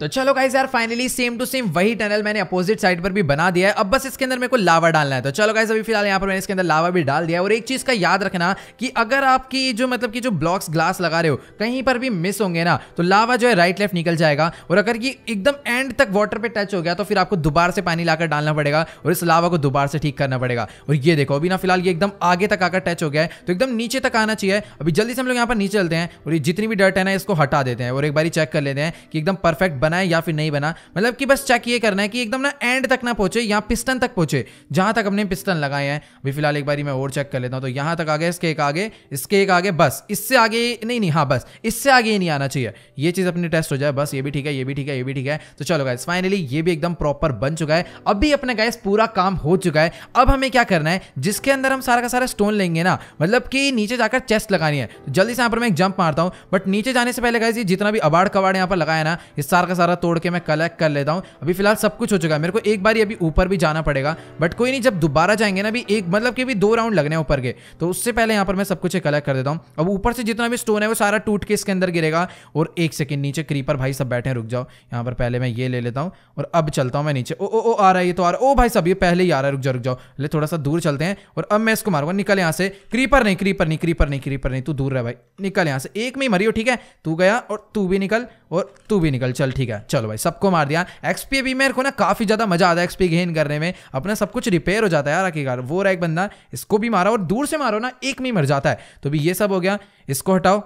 तो चलो गाइस यार फाइनली सेम टू सेम वही टनल मैंने अपोजिट साइड पर भी बना दिया है अब बस इसके अंदर मेरे को लावा डालना है तो चलो गाइस अभी फिलहाल यहाँ पर मैंने इसके अंदर लावा भी डाल दिया और एक चीज का याद रखना कि अगर आपकी जो मतलब कि जो ब्लॉक्स ग्लास लगा रहे हो कहीं पर भी मिस होंगे ना तो लावा जो है राइट लेफ्ट निकल जाएगा और अगर ये एकदम एंड तक वाटर पर टच हो गया तो फिर आपको दोबारा से पानी लाकर डालना पड़ेगा और इस लावा को दोबारा से ठीक करना पड़ेगा और ये देखो अभी ना फिलहाल ये एकदम आगे तक आकर टच हो गया है तो एकदम नीचे तक आना चाहिए अभी जल्दी से हम लोग यहाँ पर नीचे चलते हैं और ये जितनी भी डर्ट है ना इसको हटा देते हैं और एक बार चेक कर लेते हैं कि एकदम परफेक्ट बना है या फिर नहीं बना मतलब कि बस चेक ये करना है कि एकदम ना एंड तक ना पहुंचे या पिस्टन तक पहुंचे जहां तक हमने पिस्टन लगाए हैं अभी फिलहाल एक बार मैं और चेक कर लेता हूँ तो यहां तक आ गया इसके एक आगे इसके एक आगे बस इससे आगे नहीं नहीं हाँ बस इससे आगे ही नहीं आना चाहिए ये चीज़ अपनी टेस्ट हो जाए बस ये भी ठीक है ये भी ठीक है ये भी ठीक है तो चलो गाइस फाइनली ये भी एकदम प्रॉपर बन चुका है अभी अपने गाइस पूरा काम हो चुका है अब हमें क्या करना है जिसके अंदर हम सारा का सारा स्टोन लेंगे ना मतलब कि नीचे जाकर चेस्ट लगानी है जल्दी से यहां पर मैं एक जंप मारता हूं बट नीचे जाने से पहले गाइस ये जितना भी अबाड़ कबाड़ यहां पर लगाया ना ये सारा सारा तोड़ के मैं कलेक्ट कर लेता हूँ अभी फिलहाल सब कुछ हो चुका है मेरे को एक बार अभी ऊपर भी जाना पड़ेगा बट कोई नहीं जब दोबारा जाएंगे ना अभी एक मतलब कि अभी दो राउंड लगने ऊपर के तो उससे पहले यहाँ पर मैं सब कुछ कलेक्ट कर देता हूँ अब ऊपर से जितना भी स्टोन है वो सारा टूट के इसके अंदर गिरेगा और एक सेकेंड नीचे क्रीपर भाई सब बैठे रुक जाओ यहाँ पर पहले मैं ये ले लेता हूँ और अब चलता हूँ मैं नीचे ओ ओ ओ आ रहा है ये तो आ रहा ओ भाई सब ये पहले ही आ रहा है रुक जाओ रुक जाओ ले थोड़ा सा दूर चलते हैं और अब मैं इसको मारूंगा निकल यहाँ से क्रीपर नहीं क्रीपर नहीं क्रीपर नहीं क्रीपर नहीं तू दूर रह भाई निकल यहाँ से एक में ही मरियो ठीक है तू गया और तू भी निकल और तू भी निकल चल ठीक ठीक है चलो भाई सबको मार दिया एक्सपी भी मेरे को ना काफ़ी ज़्यादा मजा आता है एक्सपी गेन करने में अपना सब कुछ रिपेयर हो जाता है यार आखिरकार वो रहा एक बंदा इसको भी मारा और दूर से मारो ना एक में मर जाता है तो भी ये सब हो गया इसको हटाओ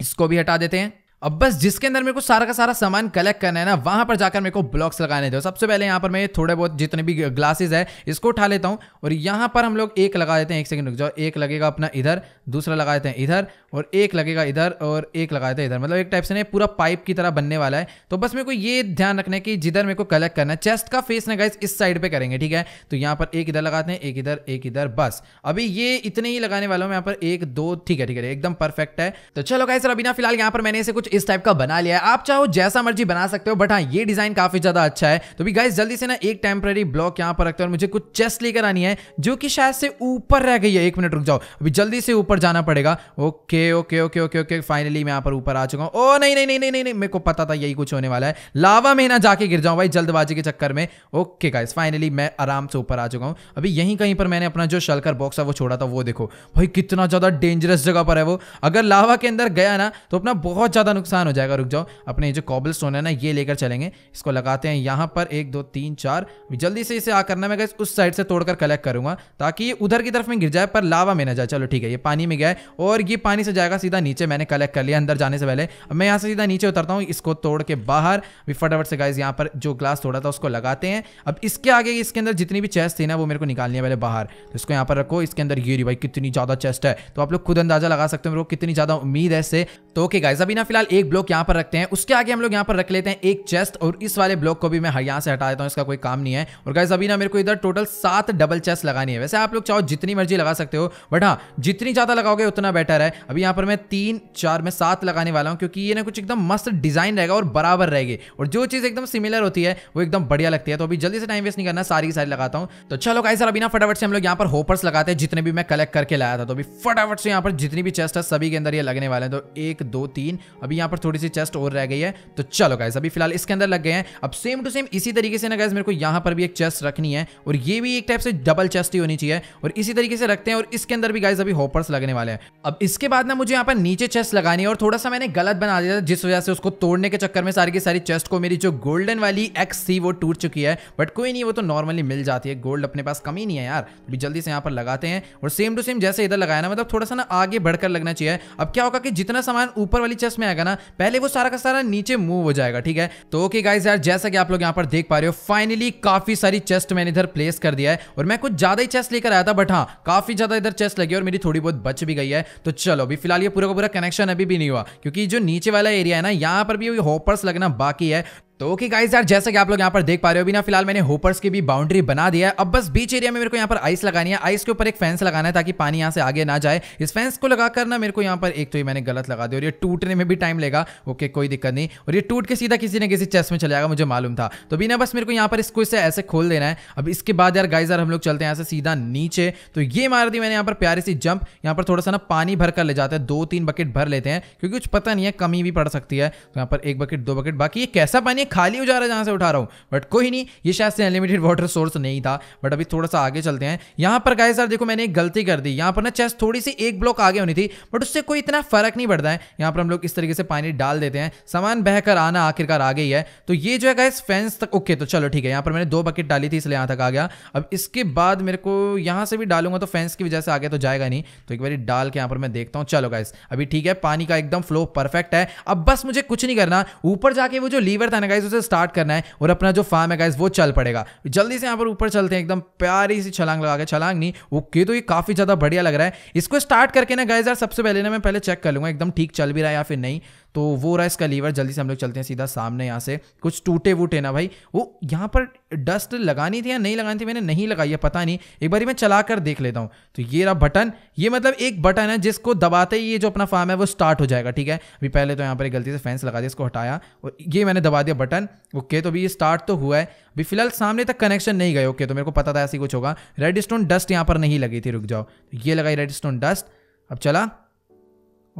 इसको भी हटा देते हैं अब बस जिसके अंदर मेरे को सारा का सारा सामान कलेक्ट करना है ना वहां पर जाकर मेरे को ब्लॉक्स लगाने दो सबसे पहले यहाँ पर मैं थोड़े बहुत जितने भी ग्लासेस है इसको उठा लेता हूँ और यहाँ पर हम लोग एक लगा देते हैं एक सेकंड रुक जाओ एक लगेगा अपना इधर दूसरा लगा देते हैं इधर और एक लगेगा इधर और एक लगा देते हैं इधर मतलब एक टाइप से ना पूरा पाइप की तरह बनने वाला है तो बस मेरे को ये ध्यान रखना है कि जिधर मेरे को कलेक्ट करना है चेस्ट का फेस ना गाइस इस साइड पर करेंगे ठीक है तो यहाँ पर एक इधर लगाते हैं एक इधर एक इधर बस अभी ये इतने ही लगाने वाला हूँ यहाँ पर एक दो ठीक है ठीक है एकदम परफेक्ट है तो चलो गाइस अभी ना फिलहाल यहाँ पर मैंने इसे कुछ इस टाइप का बना लिया है आप चाहो जैसा मर्जी बना सकते हो बट हाँ ये डिजाइन काफी ज्यादा अच्छा है तो भी गाइस जल्दी से ना एक टेम्प्रेरी ब्लॉक यहाँ पर रखते हैं और मुझे कुछ चेस्ट लेकर आनी है जो कि शायद से ऊपर रह गई है एक मिनट रुक जाओ अभी जल्दी से ऊपर जाना पड़ेगा okay okay okay okay okay finally मैं यहाँ पर ऊपर आ चुका हूँ ओ नहीं नहीं नहीं नहीं नहीं मेरे को पता था यही कुछ होने वाला है लावा में ना जाके गिर जाऊँ भाई जल्दबाजी के चक्कर में ओके गाइस फाइनली मैं आराम से ऊपर आ चुका हूँ अभी यहीं कहीं पर मैंने अपना जो शलकर बॉक्स है वो छोड़ा था वो देखो भाई कितना ज़्यादा डेंजरस जगह पर है वो अगर लावा के अंदर गया ना तो अपना बहुत ज़्यादा नुकसान हो जाएगा रुक जाओ अपने जो कॉबल स्टोन है ना ये लेकर चलेंगे इसको लगाते हैं यहाँ पर एक दो तीन चार जल्दी से इसे आ करना मैं उस साइड से तोड़कर कलेक्ट करूंगा ताकि ये उधर की तरफ में गिर जाए पर लावा में ना जाए चलो ठीक है ये पानी में गया और ये पानी से जाएगा सीधा नीचे मैंने कलेक्ट कर लिया अंदर जाने से पहले अब मैं यहाँ से सीधा नीचे उतरता हूँ इसको तोड़ के बाहर भी फटाफट से गाइज यहाँ पर जो ग्लास तोड़ा था उसको लगाते हैं अब इसके आगे इसके अंदर जितनी भी चेस्ट थी ना वो मेरे को निकालनी है पहले बाहर तो इसको यहाँ पर रखो इसके अंदर ये भाई कितनी ज़्यादा चेस्ट है तो आप लोग खुद अंदाजा लगा सकते हो मेरे को कितनी ज़्यादा उम्मीद है इससे तो ओके गाइज अभी ना फिलहाल एक ब्लॉक यहाँ पर रखते हैं उसके आगे हम लोग यहाँ पर रख लेते हैं एक चेस्ट और इस वाले ब्लॉक को भी मैं यहाँ से हटा देता हूँ इसका कोई काम नहीं है और गाइज अभी ना मेरे को इधर टोटल सात डबल चेस्ट लगानी है वैसे आप लोग चाहो जितनी मर्जी लगा सकते हो बट हाँ जितनी ज़्यादा लगाओगे उतना बेटर है अभी यहाँ पर मैं तीन चार में सात लगाने वाला हूँ क्योंकि ये ना कुछ एकदम मस्त डिज़ाइन रहेगा और बराबर रहेगी और जो चीज़ एकदम सिमिलर होती है वो एकदम बढ़िया लगती है तो अभी जल्दी से टाइम वेस्ट नहीं करना सारी सारी लगाता हूँ तो चलो सर अभी ना फटाफट से हम लोग यहाँ पर होपर्स लगाते हैं जितने भी मैं कलेक्ट करके लाया था तो अभी फटाफट से यहाँ पर जितनी भी चेस्ट है सभी के अंदर ये लगने वाले हैं तो एक दो तीन अभी यहाँ पर थोड़ी सी चेस्ट और रह गई है तो चलो गाइज अभी फिलहाल इसके अंदर लग गए हैं अब सेम टू सेम इसी तरीके से ना गाइज मेरे को यहाँ पर भी एक चेस्ट रखनी है और ये भी एक टाइप से डबल चेस्ट ही होनी चाहिए और इसी तरीके से रखते हैं और इसके अंदर भी गाइज अभी होपर्स लगने वाले हैं अब इसके बाद ना मुझे यहाँ पर नीचे चेस्ट लगानी है और थोड़ा सा मैंने गलत बना दिया था जिस वजह से उसको तोड़ने के चक्कर में सारी की सारी चेस्ट को मेरी जो गोल्डन वाली एक्स थी वो टूट चुकी है बट कोई नहीं वो तो नॉर्मली मिल जाती है गोल्ड अपने पास कमी नहीं है यार अभी जल्दी से यहाँ पर लगाते हैं और सेम टू सेम जैसे इधर लगाया ना मतलब थोड़ा सा ना आगे बढ़कर लगना चाहिए अब क्या होगा कि जितना सामान ऊपर वाली चेस्ट में आएगा जाएगा ना पहले वो सारा का सारा नीचे मूव हो जाएगा ठीक है तो ओके गाइज यार जैसा कि आप लोग यहाँ पर देख पा रहे हो फाइनली काफी सारी चेस्ट मैंने इधर प्लेस कर दिया है और मैं कुछ ज्यादा ही चेस्ट लेकर आया था बट हाँ काफी ज्यादा इधर चेस्ट लगी और मेरी थोड़ी बहुत बच भी गई है तो चलो अभी फिलहाल ये पूरा का पूरा कनेक्शन अभी भी नहीं हुआ क्योंकि जो नीचे वाला एरिया है ना यहाँ पर भी हॉपर्स लगना बाकी है तो ओके गाइस यार जैसा कि आप लोग यहाँ पर देख पा रहे हो बिना फिलहाल मैंने होपर्स की भी बाउंड्री बना दिया है अब बस बीच एरिया में मेरे को यहाँ पर आइस लगानी है आइस के ऊपर एक फेंस लगाना है ताकि पानी यहाँ से आगे ना जाए इस फेंस को लगाकर ना मेरे को यहाँ पर एक तो ही मैंने गलत लगा दिया और ये टूटने में भी टाइम लेगा ओके कोई दिक्कत नहीं और ये टूट के सीधा किसी न किसी चेस्ट में चले जाएगा मुझे मालूम था तो बिना बस मेरे को यहाँ पर इसको इसे ऐसे खोल देना है अब इसके बाद यार गाइस हम लोग चलते हैं यहाँ से सीधा नीचे तो ये मार दी मैंने यहाँ पर प्यारी सी जंप यहाँ पर थोड़ा सा ना पानी भर कर ले जाते हैं दो तीन बकेट भर लेते हैं क्योंकि कुछ पता नहीं है कमी भी पड़ सकती है तो यहाँ पर एक बकेट दो बकेट बाकी ये कैसा पानी है खाली हो जा रहा है जहाँ से उठा रहा हूँ बट कोई नहीं ये शायद से अनलिमिटेड वाटर सोर्स नहीं था बट अभी थोड़ा सा आगे चलते हैं यहाँ पर गाय सर देखो मैंने एक गलती कर दी यहाँ पर ना चेस्ट थोड़ी सी एक ब्लॉक आगे होनी थी बट उससे कोई इतना फर्क नहीं पड़ता है यहाँ पर हम लोग इस तरीके से पानी डाल देते हैं सामान बहकर आना आखिरकार आगे ही है तो ये जो है गाइस फेंस तक ओके तो चलो ठीक है यहाँ पर मैंने दो बकेट डाली थी इसलिए यहाँ तक आ गया अब इसके बाद मेरे को यहाँ से भी डालूंगा तो फेंस की वजह से आगे तो जाएगा नहीं तो एक बार डाल के यहाँ पर मैं देखता हूँ चलो गाइस अभी ठीक है पानी का एकदम फ्लो परफेक्ट है अब बस मुझे कुछ नहीं करना ऊपर जाके वो जो लीवर था ना गाइज उसे स्टार्ट करना है और अपना जो फार्म है गाइज वो चल पड़ेगा जल्दी से यहाँ पर ऊपर चलते हैं एकदम प्यारी सी छलांग लगा के छलांग नहीं ओके तो ये काफ़ी ज़्यादा बढ़िया लग रहा है इसको स्टार्ट करके ना गाइज यार सबसे पहले ना मैं पहले चेक कर लूंगा एकदम ठीक चल भी रहा है या फिर नहीं तो वो रहा इसका लीवर जल्दी से हम लोग चलते हैं सीधा सामने यहाँ से कुछ टूटे वूटे ना भाई वो यहाँ पर डस्ट लगानी थी या नहीं लगानी थी मैंने नहीं लगाई है पता नहीं एक बार मैं चला कर देख लेता हूँ तो ये रहा बटन ये मतलब एक बटन है जिसको दबाते ही ये जो अपना फार्म है वो स्टार्ट हो जाएगा ठीक है अभी पहले तो यहाँ पर गलती से फैंस लगा दिया इसको हटाया और ये मैंने दबा दिया बटन ओके तो अभी ये स्टार्ट तो हुआ है अभी फिलहाल सामने तक कनेक्शन नहीं गए ओके तो मेरे को पता था ऐसी कुछ होगा रेड स्टोन डस्ट यहाँ पर नहीं लगी थी रुक जाओ तो ये लगाई रेड स्टोन डस्ट अब चला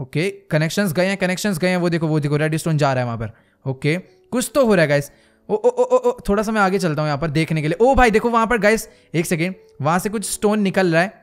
ओके कनेक्शन गए हैं कनेक्शन गए हैं वो देखो वो देखो रेड स्टोन जा रहा है वहाँ पर ओके कुछ तो हो रहा है गाइस ओ ओ ओ ओ थोड़ा सा मैं आगे चलता हूँ यहाँ पर देखने के लिए ओ भाई देखो वहाँ पर गाइस एक सेकेंड वहाँ से कुछ स्टोन निकल रहा है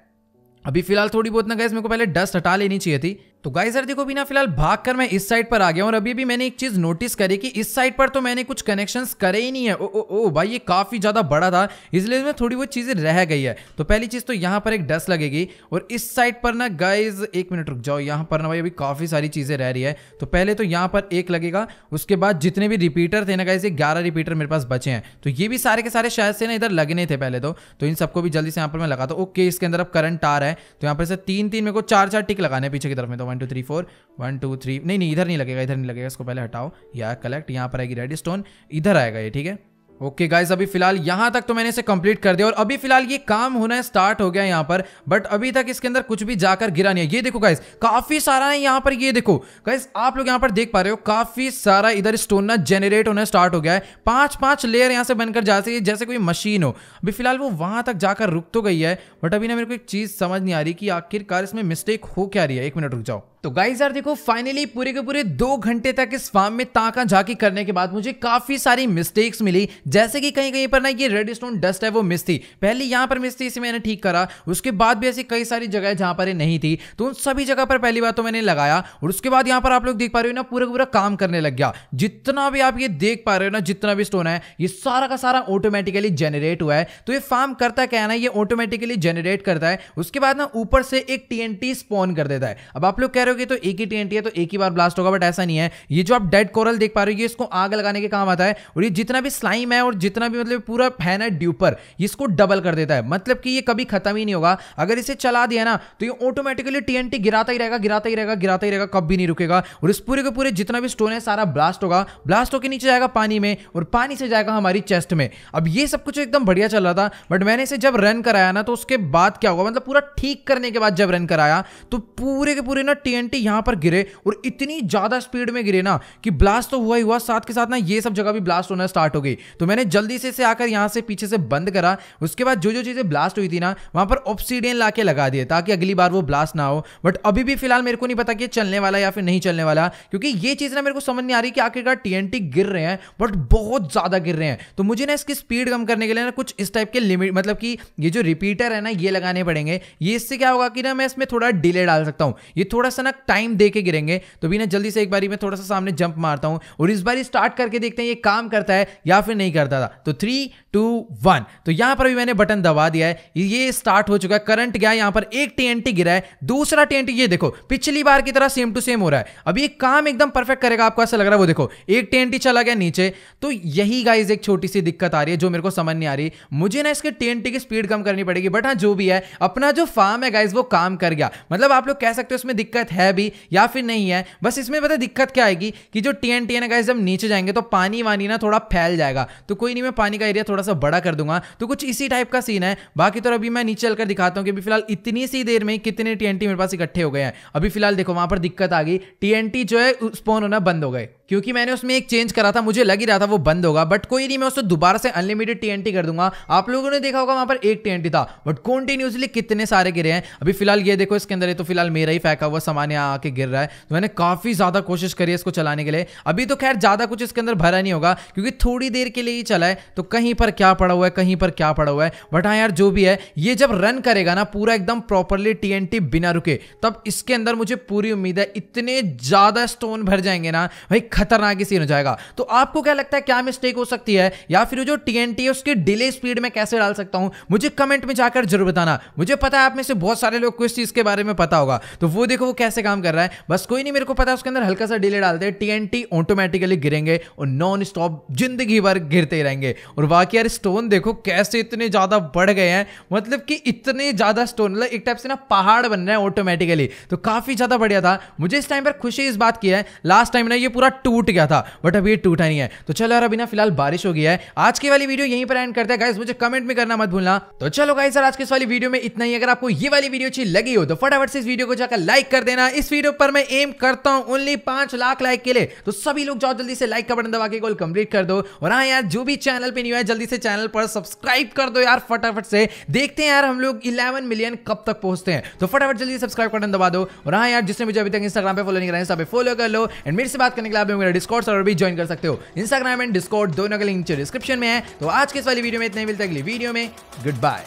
अभी फिलहाल थोड़ी बहुत ना गैस मेरे को पहले डस्ट हटा लेनी चाहिए थी तो गाइस सर देखो बिना फिलहाल भाग कर मैं इस साइड पर आ गया हूँ और अभी भी मैंने एक चीज़ नोटिस करी कि इस साइड पर तो मैंने कुछ कनेक्शंस करे ही नहीं है ओ ओ ओ भाई ये काफ़ी ज़्यादा बड़ा था इसलिए इसमें थोड़ी बहुत चीज़ें रह गई है तो पहली चीज़ तो यहाँ पर एक डस्ट लगेगी और इस साइड पर ना गाइज एक मिनट रुक जाओ यहाँ पर ना भाई अभी काफ़ी सारी चीज़ें रह रही है तो पहले तो यहाँ पर एक लगेगा उसके बाद जितने भी रिपीटर थे ना गाइज ये ग्यारह रिपीटर मेरे पास बचे हैं तो ये भी सारे के सारे शायद से ना इधर लगने थे पहले तो, तो इन सबको भी जल्दी से यहाँ पर मैं लगाता हूँ ओके इसके अंदर अब करंट आ रहा है तो यहाँ पर से तीन तीन मेरे को चार चार टिक लगाने पीछे की तरफ में तो one two three four one two three नहीं नहीं इधर नहीं लगेगा इधर नहीं लगेगा इसको पहले हटाओ या कलेक्ट यहाँ पर आएगी रेड स्टोन इधर आएगा ये ठीक है ओके गाइज अभी फिलहाल यहाँ तक तो मैंने इसे कंप्लीट कर दिया और अभी फिलहाल ये काम होना स्टार्ट हो गया यहाँ पर बट अभी तक इसके अंदर कुछ भी जाकर गिरा नहीं है ये देखो गाइज काफी सारा है यहाँ पर ये देखो गाइज आप लोग यहाँ पर देख पा रहे हो काफी सारा इधर स्टोन ना जनरेट होना स्टार्ट हो गया है पांच पांच लेयर यहाँ से बनकर जा सकती है जैसे कोई मशीन हो अभी फिलहाल वो वहां तक जाकर रुक तो गई है बट अभी ना मेरे को एक चीज समझ नहीं आ रही कि आखिरकार इसमें मिस्टेक हो क्या रही है एक मिनट रुक जाओ तो गाइज यार देखो फाइनली पूरे के पूरे दो घंटे तक इस फार्म में ताका झाकी करने के बाद मुझे काफी सारी मिस्टेक्स मिली जैसे कि कहीं कहीं पर ना ये रेड स्टोन डस्ट है वो मिस थी पहले यहां पर मिस थी इसे मैंने ठीक करा उसके बाद भी ऐसी कई सारी जगह जहां पर नहीं थी तो उन सभी जगह पर पहली बार तो मैंने लगाया और उसके बाद यहाँ पर आप लोग देख पा रहे हो ना पूरा पूरा काम करने लग गया जितना भी आप ये देख पा रहे हो ना जितना भी स्टोन है ये सारा का सारा ऑटोमेटिकली जनरेट हुआ है तो ये फार्म करता क्या है ना ये ऑटोमेटिकली जनरेट करता है उसके बाद ना ऊपर से एक टी स्पॉन कर देता है अब आप लोग कह रहे हो तो एक ही टीएनटी है तो एक ही बार ब्लास्ट होगा बट ऐसा नहीं है ये जो आप डेड कोरल देख पा रहे हो इसको आग लगाने के काम आता है और ये जितना भी स्लाइम है और जितना भी मतलब पूरा फैन है ड्यूपर इसको डबल कर देता है मतलब कि ये कभी खत्म ही नहीं होगा अगर इसे चला दिया ना तो ये ऑटोमेटिकली टीएनटी गिराता ही रहेगा गिराता ही रहेगा गिराता ही रहेगा कब भी नहीं रुकेगा और इस पूरे के पूरे जितना भी स्टोन है सारा ब्लास्ट होगा ब्लास्ट होकर नीचे जाएगा पानी में और पानी से जाएगा हमारी चेस्ट में अब ये सब कुछ एकदम बढ़िया चल रहा था बट मैंने इसे जब रन कराया ना तो उसके बाद क्या होगा मतलब पूरा ठीक करने के बाद जब रन कराया तो पूरे के पूरे ना टी टीएनटी यहां पर गिरे और इतनी ज़्यादा स्पीड में गिरे ना कि ब्लास्ट तो हुआ ही हुआ साथ के साथ ना ये सब जगह भी ब्लास्ट होना स्टार्ट हो गई तो मैंने जल्दी से इसे आकर यहां से पीछे से बंद करा उसके बाद जो जो चीज़ें ब्लास्ट हुई थी ना वहां पर ऑप्सीडियन ला लगा दिए ताकि अगली बार वो ब्लास्ट ना हो बट अभी भी फिलहाल मेरे को नहीं पता कि चलने वाला या फिर नहीं चलने वाला क्योंकि ये चीज़ ना मेरे को समझ नहीं आ रही कि आखिरकार टी गिर रहे हैं बट बहुत ज़्यादा गिर रहे हैं तो मुझे ना इसकी स्पीड कम करने के लिए ना कुछ इस टाइप के लिमिट मतलब कि ये जो रिपीटर है ना ये लगाने पड़ेंगे ये इससे क्या होगा कि ना मैं इसमें थोड़ा डिले डाल सकता हूं ये थोड़ा सा ना अचानक टाइम दे के गिरेंगे तो भी ना जल्दी से एक बारी मैं थोड़ा सा सामने जंप मारता हूँ और इस बार स्टार्ट करके देखते हैं ये काम करता है या फिर नहीं करता था तो थ्री टू वन तो यहाँ पर भी मैंने बटन दबा दिया है ये स्टार्ट हो चुका है करंट गया यहाँ पर एक टी गिरा है दूसरा टी ये देखो पिछली बार की तरह सेम टू सेम हो रहा है अब ये काम एकदम परफेक्ट करेगा आपको ऐसा लग रहा है वो देखो एक टी चला गया नीचे तो यही गाइज एक छोटी सी दिक्कत आ रही है जो मेरे को समझ नहीं आ रही मुझे ना इसके टी की स्पीड कम करनी पड़ेगी बट हाँ जो भी है अपना जो फार्म है गाइज वो काम कर गया मतलब आप लोग कह सकते हो इसमें दिक्कत है है भी या फिर नहीं है बस इसमें पता दिक्कत क्या आएगी कि जो टी एन टी एन का जब नीचे जाएंगे तो पानी वानी ना थोड़ा फैल जाएगा तो कोई नहीं मैं पानी का एरिया थोड़ा सा बड़ा कर दूंगा तो कुछ इसी टाइप का सीन है बाकी तो अभी मैं नीचे चलकर दिखाता हूँ कि अभी फिलहाल इतनी सी देर में कितने टी मेरे पास इकट्ठे हो गए हैं अभी फिलहाल देखो वहां पर दिक्कत आ गई टी जो है स्पोन होना बंद हो गए क्योंकि मैंने उसमें एक चेंज करा था मुझे लग ही रहा था वो बंद होगा बट कोई नहीं मैं उसको दोबारा से अनलिमिटेड टीएनटी कर दूंगा आप लोगों ने देखा होगा वहां पर एक टीएनटी था बट कॉन्टिन्यूसली कितने सारे गिरे हैं अभी फिलहाल ये देखो इसके अंदर तो फिलहाल मेरा ही फेंका हुआ सामान यहाँ आके गिर रहा है तो मैंने काफी ज्यादा कोशिश करी है इसको चलाने के लिए अभी तो खैर ज्यादा कुछ इसके अंदर भरा नहीं होगा क्योंकि थोड़ी देर के लिए ही चला है तो कहीं पर क्या पड़ा हुआ है कहीं पर क्या पड़ा हुआ है बट हाँ यार जो भी है ये जब रन करेगा ना पूरा एकदम प्रॉपरली टीएनटी बिना रुके तब इसके अंदर मुझे पूरी उम्मीद है इतने ज्यादा स्टोन भर जाएंगे ना भाई खतरनाक सीन हो जाएगा तो आपको क्या लगता है क्या मिस्टेक हो सकती है या फिर जो टीएनटी है उसकी डिले स्पीड में कैसे डाल सकता हूं मुझे कमेंट में जाकर जरूर बताना मुझे पता है आप में से बहुत सारे लोग को इस चीज़ के बारे में पता होगा तो वो देखो वो कैसे काम कर रहा है बस कोई नहीं मेरे को पता उसके अंदर हल्का सा डिले डालते हैं टीएनटी ऑटोमेटिकली गिरेंगे और नॉन स्टॉप जिंदगी भर गिरते ही रहेंगे और बाकी यार स्टोन देखो कैसे इतने ज़्यादा बढ़ गए हैं मतलब कि इतने ज़्यादा स्टोन मतलब एक टाइप से ना पहाड़ बन रहे हैं ऑटोमेटिकली तो काफ़ी ज़्यादा बढ़िया था मुझे इस टाइम पर खुशी इस बात की है लास्ट टाइम ना ये पूरा टूट गया था बट अभी टूटा नहीं है तो चलो यार अभी ना फिलहाल बारिश हो गया है आज की वाली वीडियो यहीं पर एंड करते हैं गाइस मुझे कमेंट में करना मत भूलना तो चलो गाइस सर आज के इस वाली वीडियो में इतना ही अगर आपको ये वाली वीडियो अच्छी लगी हो तो फटाफट से इस वीडियो को जाकर लाइक कर देना इस वीडियो पर मैं एम करता हूँ ओनली पांच लाख लाइक के लिए तो सभी लोग जाओ जल्दी से लाइक का बटन दबा के गोल कंप्लीट कर दो और हाँ यार जो भी चैनल पे न्यू है जल्दी से चैनल पर सब्सक्राइब कर दो यार फटाफट से देखते हैं यार हम लोग इलेवन मिलियन कब तक पहुंचते हैं तो फटाफट जल्दी सब्सक्राइब बटन दबा दो और हाँ यार जिसने मुझे अभी तक इंस्टाग्राम पर फॉलो नहीं कराया सब फॉलो कर लो एंड मेरे से बात करने के लिए आप मेरा डिस्कॉर्ड सर्वर भी ज्वाइन कर सकते हो इंस्टाग्राम एंड डिस्कॉर्ड दोनों का लिंक डिस्क्रिप्शन में है तो आज के इस वाली वीडियो में इतने मिलते अगली वीडियो में गुड बाय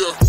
Yeah.